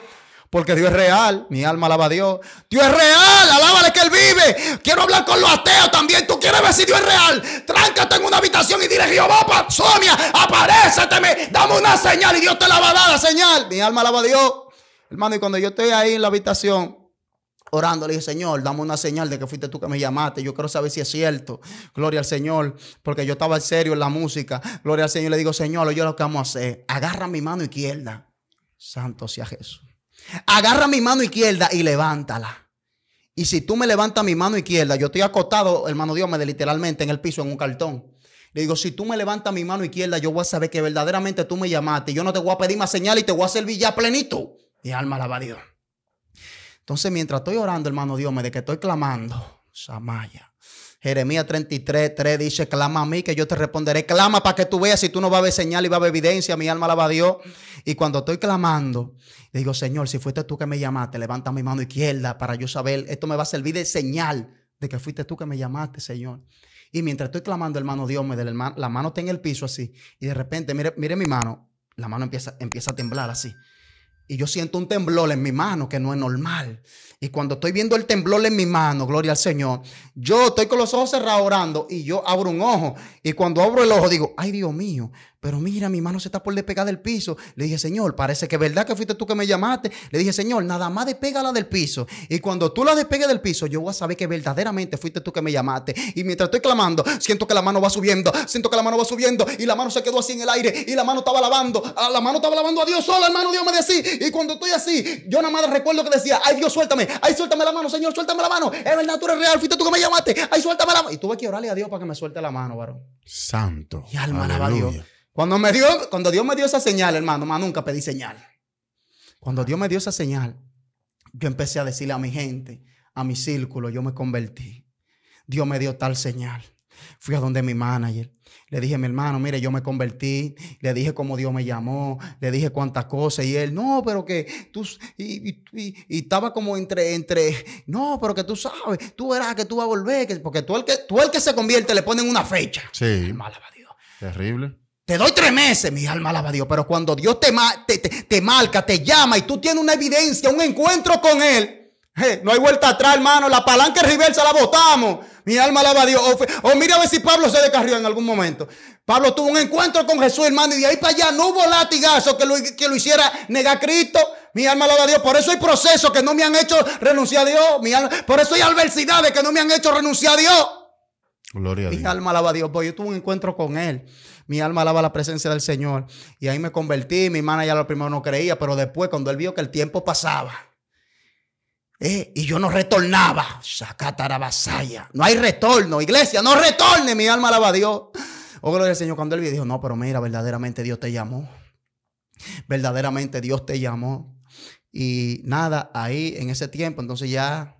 porque Dios es real. Mi alma alaba a Dios. Dios es real, alábale que Él vive. Quiero hablar con los ateos también. Tú quieres ver si Dios es real. Tráncate en una habitación y dile, Jehová, Sonia, aparéceteme, dame una señal y Dios te la va a dar la señal. Mi alma alaba a Dios. Hermano, y cuando yo estoy ahí en la habitación, orando, le dije, Señor, dame una señal de que fuiste tú que me llamaste. Yo quiero saber si es cierto. Gloria al Señor, porque yo estaba en serio en la música. Gloria al Señor, le digo, Señor, yo lo que vamos a hacer. Agarra mi mano izquierda. Santo sea Jesús. Agarra mi mano izquierda y levántala. Y si tú me levantas mi mano izquierda, yo estoy acostado, hermano Dios, me de literalmente en el piso, en un cartón. Le digo, si tú me levantas mi mano izquierda, yo voy a saber que verdaderamente tú me llamaste. Yo no te voy a pedir más señal y te voy a servir ya plenito. Mi alma la va Dios. Entonces, mientras estoy orando, hermano Dios, me de que estoy clamando, Samaya. Jeremías 33, 3 dice, clama a mí que yo te responderé. Clama para que tú veas si tú no vas a ver señal y va a haber evidencia. Mi alma la va a Dios. Y cuando estoy clamando, digo, Señor, si fuiste tú que me llamaste, levanta mi mano izquierda para yo saber. Esto me va a servir de señal de que fuiste tú que me llamaste, Señor. Y mientras estoy clamando, hermano Dios, me de la, la mano está en el piso así. Y de repente, mire, mire mi mano. La mano empieza, empieza a temblar así y yo siento un temblor en mi mano que no es normal. Y cuando estoy viendo el temblor en mi mano, gloria al Señor, yo estoy con los ojos cerrados orando y yo abro un ojo. Y cuando abro el ojo digo, ay Dios mío, pero mira, mi mano se está por despegar del piso. Le dije, Señor, parece que es verdad que fuiste tú que me llamaste. Le dije, Señor, nada más la del piso. Y cuando tú la despegues del piso, yo voy a saber que verdaderamente fuiste tú que me llamaste. Y mientras estoy clamando, siento que la mano va subiendo, siento que la mano va subiendo. Y la mano se quedó así en el aire. Y la mano estaba lavando. Ah, la mano estaba lavando a Dios sola, hermano. Dios me decía. Y cuando estoy así, yo nada más recuerdo que decía, ay Dios, suéltame. Ay, suéltame la mano, Señor, suéltame la mano. Es verdad, tú real, fuiste tú que me llamaste. Ay, suéltame la mano. Y tuve que orarle a Dios para que me suelte la mano, varón. Santo. Y alma alaba a Dios. Cuando, me dio, cuando Dios me dio esa señal, hermano, más nunca pedí señal. Cuando Dios me dio esa señal, yo empecé a decirle a mi gente, a mi círculo, yo me convertí. Dios me dio tal señal. Fui a donde mi manager. Le dije, mi hermano, mire, yo me convertí. Le dije cómo Dios me llamó. Le dije cuántas cosas. Y él, no, pero que tú. Y, estaba como entre, entre. No, pero que tú sabes. Tú verás que tú vas a volver. Que, porque tú el, que, tú el que se convierte le ponen una fecha. Sí. Terrible. Te doy tres meses, mi alma alaba a Dios. Pero cuando Dios te, marca, te llama y tú tienes una evidencia, un encuentro con Él, no hay vuelta atrás, hermano. La palanca reversa la botamos. Mi alma alaba a Dios. O, mira a ver si Pablo se descarrió en algún momento. Pablo tuvo un encuentro con Jesús, hermano, y de ahí para allá no hubo latigazo que lo, hiciera negar a Cristo. Mi alma alaba a Dios. Por eso hay procesos que no me han hecho renunciar a Dios. por eso hay adversidades que no me han hecho renunciar a Dios. Gloria a Dios. Mi alma alaba a Dios. porque yo tuve un encuentro con Él. Mi alma alaba la presencia del Señor. Y ahí me convertí. Mi hermana ya lo primero no creía, pero después, cuando él vio que el tiempo pasaba eh, y yo no retornaba, sacatarabasaya. No hay retorno, iglesia, no retorne. Mi alma alaba a Dios. Oh, gloria al Señor. Cuando él vio, dijo: No, pero mira, verdaderamente Dios te llamó. Verdaderamente Dios te llamó. Y nada, ahí en ese tiempo, entonces ya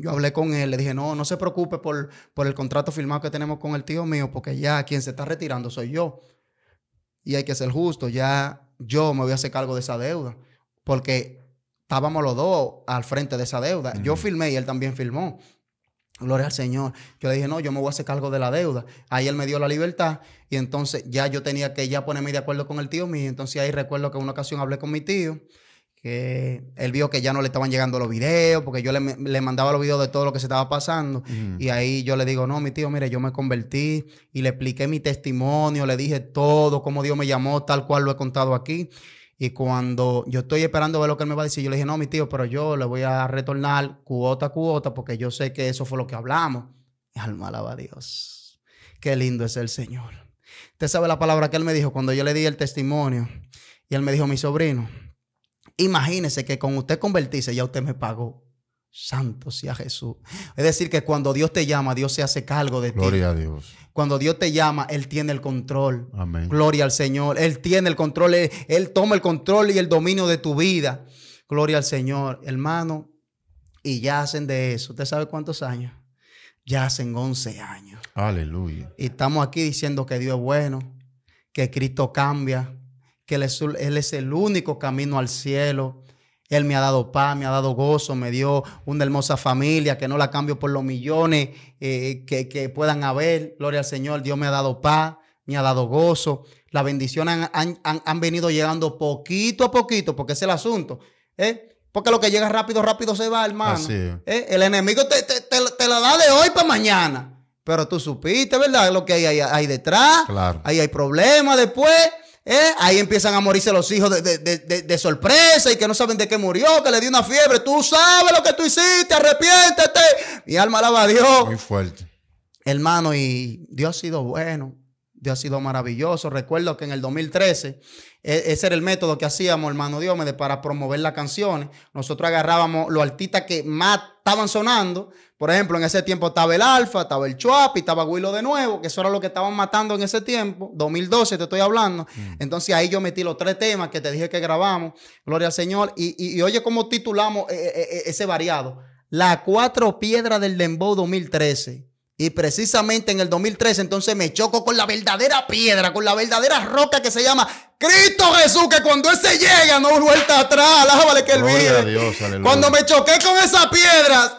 yo hablé con él, le dije, no, no se preocupe por, por el contrato firmado que tenemos con el tío mío, porque ya quien se está retirando soy yo. Y hay que ser justo, ya yo me voy a hacer cargo de esa deuda, porque estábamos los dos al frente de esa deuda. Yo firmé y él también firmó. Gloria al Señor. Yo le dije, no, yo me voy a hacer cargo de la deuda. Ahí él me dio la libertad y entonces ya yo tenía que ya ponerme de acuerdo con el tío mío. Entonces ahí recuerdo que una ocasión hablé con mi tío que él vio que ya no le estaban llegando los videos, porque yo le, mandaba los videos de todo lo que se estaba pasando. Y ahí yo le digo, no, mi tío, mire, yo me convertí y le expliqué mi testimonio, le dije todo, cómo Dios me llamó, tal cual lo he contado aquí. Y cuando yo estoy esperando ver lo que él me va a decir, yo le dije, no, mi tío, pero yo le voy a retornar cuota a cuota, porque yo sé que eso fue lo que hablamos. Y alma alaba a Dios. Qué lindo es el Señor. Usted sabe la palabra que él me dijo cuando yo le di el testimonio. Y él me dijo, mi sobrino, Imagínese que con usted convertirse ya usted me pagó. Santo sea Jesús. Es decir, que cuando Dios te llama, Dios se hace cargo de ti. Gloria a Dios. Cuando Dios te llama, Él tiene el control. Amén. Gloria al Señor. Él tiene el control. Él, él, toma el control y el dominio de tu vida. Gloria al Señor. Hermano, y ya hacen de eso. ¿Usted sabe cuántos años? Ya hacen 11 años. Aleluya. Y estamos aquí diciendo que Dios es bueno, que Cristo cambia, que él es, el único camino al cielo. Él me ha dado paz, me ha dado gozo, me dio una hermosa familia que no la cambio por los millones eh, que, puedan haber. Gloria al Señor, Dios me ha dado paz, me ha dado gozo. Las bendiciones han, venido llegando poquito a poquito, porque es el asunto. ¿eh? Porque lo que llega rápido, rápido se va, hermano. ¿Eh? El enemigo te, la da de hoy para mañana. Pero tú supiste, ¿verdad? Lo que hay, detrás. Ahí hay problemas después. ¿Eh? Ahí empiezan a morirse los hijos de, de, sorpresa y que no saben de qué murió, que le dio una fiebre. Tú sabes lo que tú hiciste, arrepiéntete. Mi alma alaba a Dios. Muy fuerte. Hermano, y Dios ha sido bueno. Dios ha sido maravilloso. Recuerdo que en el 2013 e, ese era el método que hacíamos, hermano Diomedes, para promover las canciones. Nosotros agarrábamos los artistas que más estaban sonando. Por ejemplo, en ese tiempo estaba el Alfa, estaba el Chuapi, estaba Willow de nuevo, que eso era lo que estaban matando en ese tiempo. 2012 te estoy hablando. Mm. Entonces ahí yo metí los tres temas que te dije que grabamos. Gloria al Señor. Y, oye cómo titulamos eh, eh, eh, ese variado. La cuatro piedras del Dembow 2013. Y precisamente en el 2013 entonces me choco con la verdadera piedra, con la verdadera roca que se llama Cristo Jesús, que cuando ese llega no vuelta atrás, alábale que él vive. Cuando me choqué con esa piedra,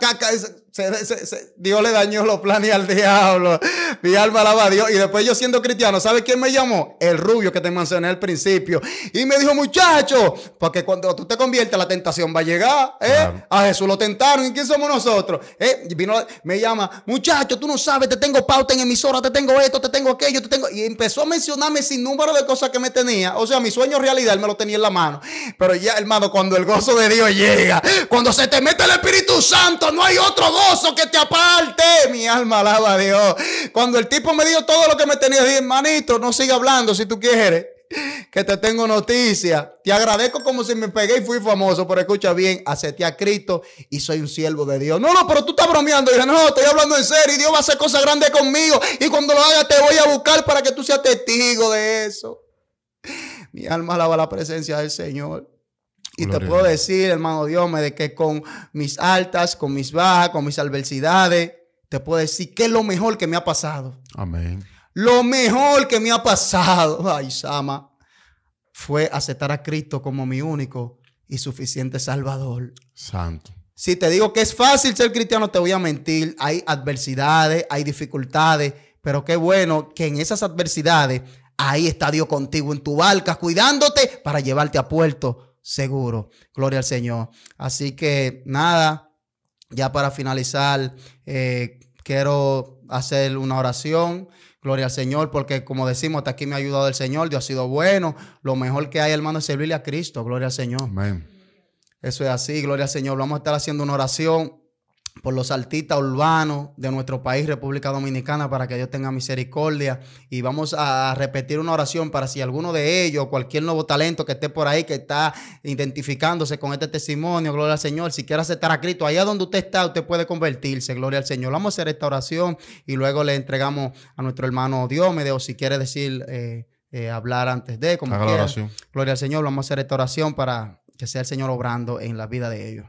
Dios le dañó los planes al diablo. Mi alma alaba a Dios. Y después yo siendo cristiano, ¿sabe quién me llamó? El rubio que te mencioné al principio. Y me dijo, muchacho, porque cuando tú te conviertes la tentación va a llegar. ¿eh? A Jesús lo tentaron. ¿Y quién somos nosotros? ¿Eh? vino, me llama, muchacho, tú no sabes, te tengo pauta en emisora, te tengo esto, te tengo aquello, te tengo. Y empezó a mencionarme sin número de cosas que me tenía. O sea, mi sueño realidad, él me lo tenía en la mano. Pero ya, hermano, cuando el gozo de Dios llega, cuando se te mete el Espíritu Santo, no hay otro gozo que te aparte. Mi alma alaba a Dios. Cuando el tipo me dio todo lo que me tenía, dije, hermanito, no siga hablando si tú quieres. Que te tengo noticia. Te agradezco como si me pegué y fui famoso, pero escucha bien, acepté a Cristo y soy un siervo de Dios. No, no, pero tú estás bromeando. Dije, no, estoy hablando en serio y Dios va a hacer cosas grandes conmigo. Y cuando lo haga te voy a buscar para que tú seas testigo de eso. Mi alma alaba la presencia del Señor. Y te puedo decir, hermano Dios, de que con mis altas, con mis bajas, con mis adversidades, te puedo decir que es lo mejor que me ha pasado. Amén. Lo mejor que me ha pasado, <laughs> ay, Sama, fue aceptar a Cristo como mi único y suficiente Salvador. Santo. Si te digo que es fácil ser cristiano, te voy a mentir. Hay adversidades, hay dificultades, pero qué bueno que en esas adversidades, ahí está Dios contigo en tu barca, cuidándote para llevarte a puerto seguro. Gloria al Señor. Así que nada, ya para finalizar, eh, quiero hacer una oración. Gloria al Señor, porque como decimos, hasta aquí me ha ayudado el Señor, Dios ha sido bueno. Lo mejor que hay, hermano, es servirle a Cristo. Gloria al Señor. Amén. Eso es así, gloria al Señor. Vamos a estar haciendo una oración por los artistas urbanos de nuestro país, República Dominicana, para que Dios tenga misericordia. Y vamos a repetir una oración para si alguno de ellos, cualquier nuevo talento que esté por ahí, que está identificándose con este testimonio, gloria al Señor, si quiere aceptar a Cristo, allá donde usted está, usted puede convertirse, gloria al Señor. Vamos a hacer esta oración y luego le entregamos a nuestro hermano o si quiere decir, eh, eh, hablar antes de, como quiera. Gloria al Señor, vamos a hacer esta oración para que sea el Señor obrando en la vida de ellos.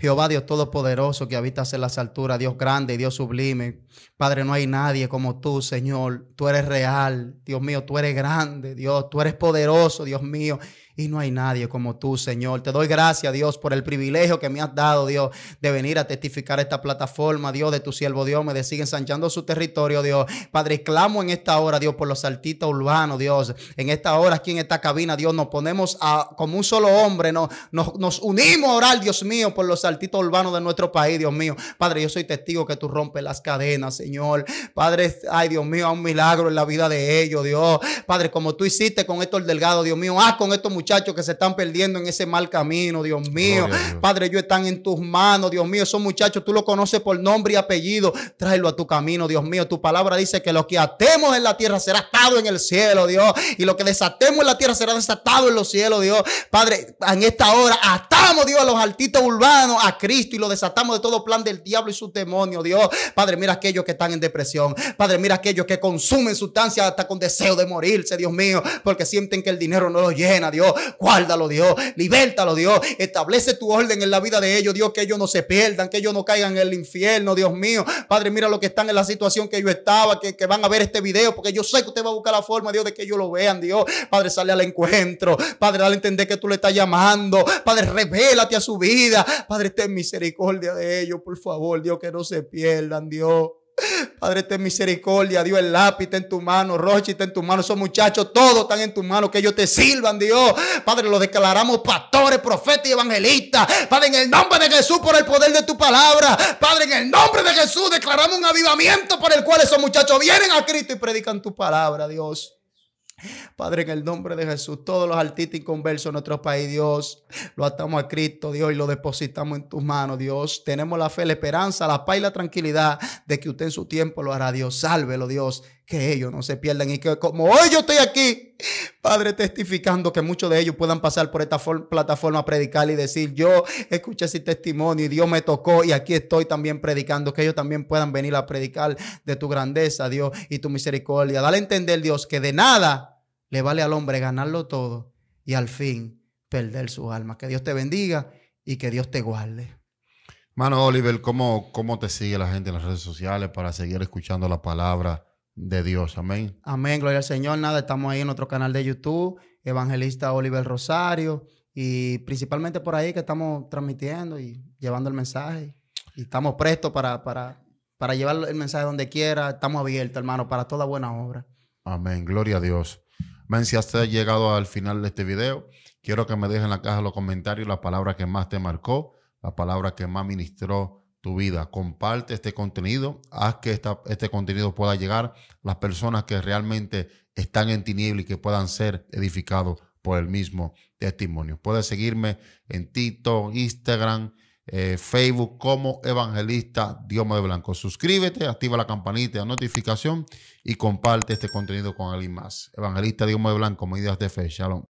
Jehová Dios Todopoderoso que habitas en las alturas, Dios grande y Dios sublime. Padre, no hay nadie como tú, Señor. Tú eres real, Dios mío, tú eres grande, Dios, tú eres poderoso, Dios mío. Y no hay nadie como tú, Señor. Te doy gracias, Dios, por el privilegio que me has dado, Dios, de venir a testificar esta plataforma, Dios, de tu siervo, Dios. Me sigue ensanchando su territorio, Dios. Padre, clamo en esta hora, Dios, por los saltitos urbanos, Dios. En esta hora, aquí en esta cabina, Dios, nos ponemos a, como un solo hombre, no, nos, nos unimos a orar, Dios mío, por los saltitos urbanos de nuestro país, Dios mío. Padre, yo soy testigo que tú rompes las cadenas, Señor. Padre, ay, Dios mío, a un milagro en la vida de ellos, Dios. Padre, como tú hiciste con estos delgados, Dios mío, haz con estos muchachos muchachos que se están perdiendo en ese mal camino, Dios mío. Padre, yo están en tus manos, Dios mío. Esos muchachos tú los conoces por nombre y apellido. Tráelo a tu camino, Dios mío. Tu palabra dice que lo que atemos en la tierra será atado en el cielo, Dios. Y lo que desatemos en la tierra será desatado en los cielos, Dios. Padre, en esta hora atamos, Dios, a los Altitos urbanos, a Cristo y lo desatamos de todo plan del diablo y sus demonios, Dios. Padre, mira aquellos que están en depresión. Padre, mira aquellos que consumen sustancias hasta con deseo de morirse, Dios mío, porque sienten que el dinero no los llena, Dios. Guárdalo, Dios. Libértalo, Dios. Establece tu orden en la vida de ellos, Dios, que ellos no se pierdan, que ellos no caigan en el infierno, Dios mío. Padre, mira lo que están en la situación que yo estaba, que, que van a ver este video, porque yo sé que usted va a buscar la forma, Dios, de que ellos lo vean, Dios. Padre, sale al encuentro. Padre, dale a entender que tú le estás llamando. Padre, revélate a su vida. Padre, ten misericordia de ellos, por favor, Dios, que no se pierdan, Dios. Padre, ten misericordia. Dios, el lápiz está en tu mano. Roche está en tu mano. Esos muchachos, todos están en tu mano. Que ellos te sirvan, Dios. Padre, los declaramos pastores, profetas y evangelistas. Padre, en el nombre de Jesús, por el poder de tu palabra. Padre, en el nombre de Jesús, declaramos un avivamiento por el cual esos muchachos vienen a Cristo y predican tu palabra, Dios. Padre, en el nombre de Jesús, todos los artistas inconversos en nuestro país, Dios, lo atamos a Cristo, Dios, y lo depositamos en tus manos, Dios. Tenemos la fe, la esperanza, la paz y la tranquilidad de que usted en su tiempo lo hará, Dios. Sálvelo, Dios que ellos no se pierdan y que como hoy yo estoy aquí, Padre, testificando que muchos de ellos puedan pasar por esta plataforma a predicar y decir, yo escuché ese testimonio y Dios me tocó y aquí estoy también predicando, que ellos también puedan venir a predicar de tu grandeza, Dios, y tu misericordia. Dale a entender, Dios, que de nada le vale al hombre ganarlo todo y al fin perder su alma. Que Dios te bendiga y que Dios te guarde. Mano Oliver, ¿cómo, cómo te sigue la gente en las redes sociales para seguir escuchando la palabra? de Dios. Amén. Amén, gloria al Señor. Nada, estamos ahí en otro canal de YouTube, Evangelista Oliver Rosario, y principalmente por ahí que estamos transmitiendo y llevando el mensaje. Y estamos prestos para, para, llevar el mensaje donde quiera. Estamos abiertos, hermano, para toda buena obra. Amén, gloria a Dios. Ven, si has llegado al final de este video, quiero que me dejes en la caja los comentarios la palabra que más te marcó, la palabra que más ministró tu vida. Comparte este contenido, haz que este contenido pueda llegar a las personas que realmente están en tinieblas y que puedan ser edificados por el mismo testimonio. Puedes seguirme en TikTok, Instagram, eh, Facebook como Evangelista Dioma de Blanco. Suscríbete, activa la campanita de notificación y comparte este contenido con alguien más. Evangelista Dioma de Blanco, medidas de fe. Shalom.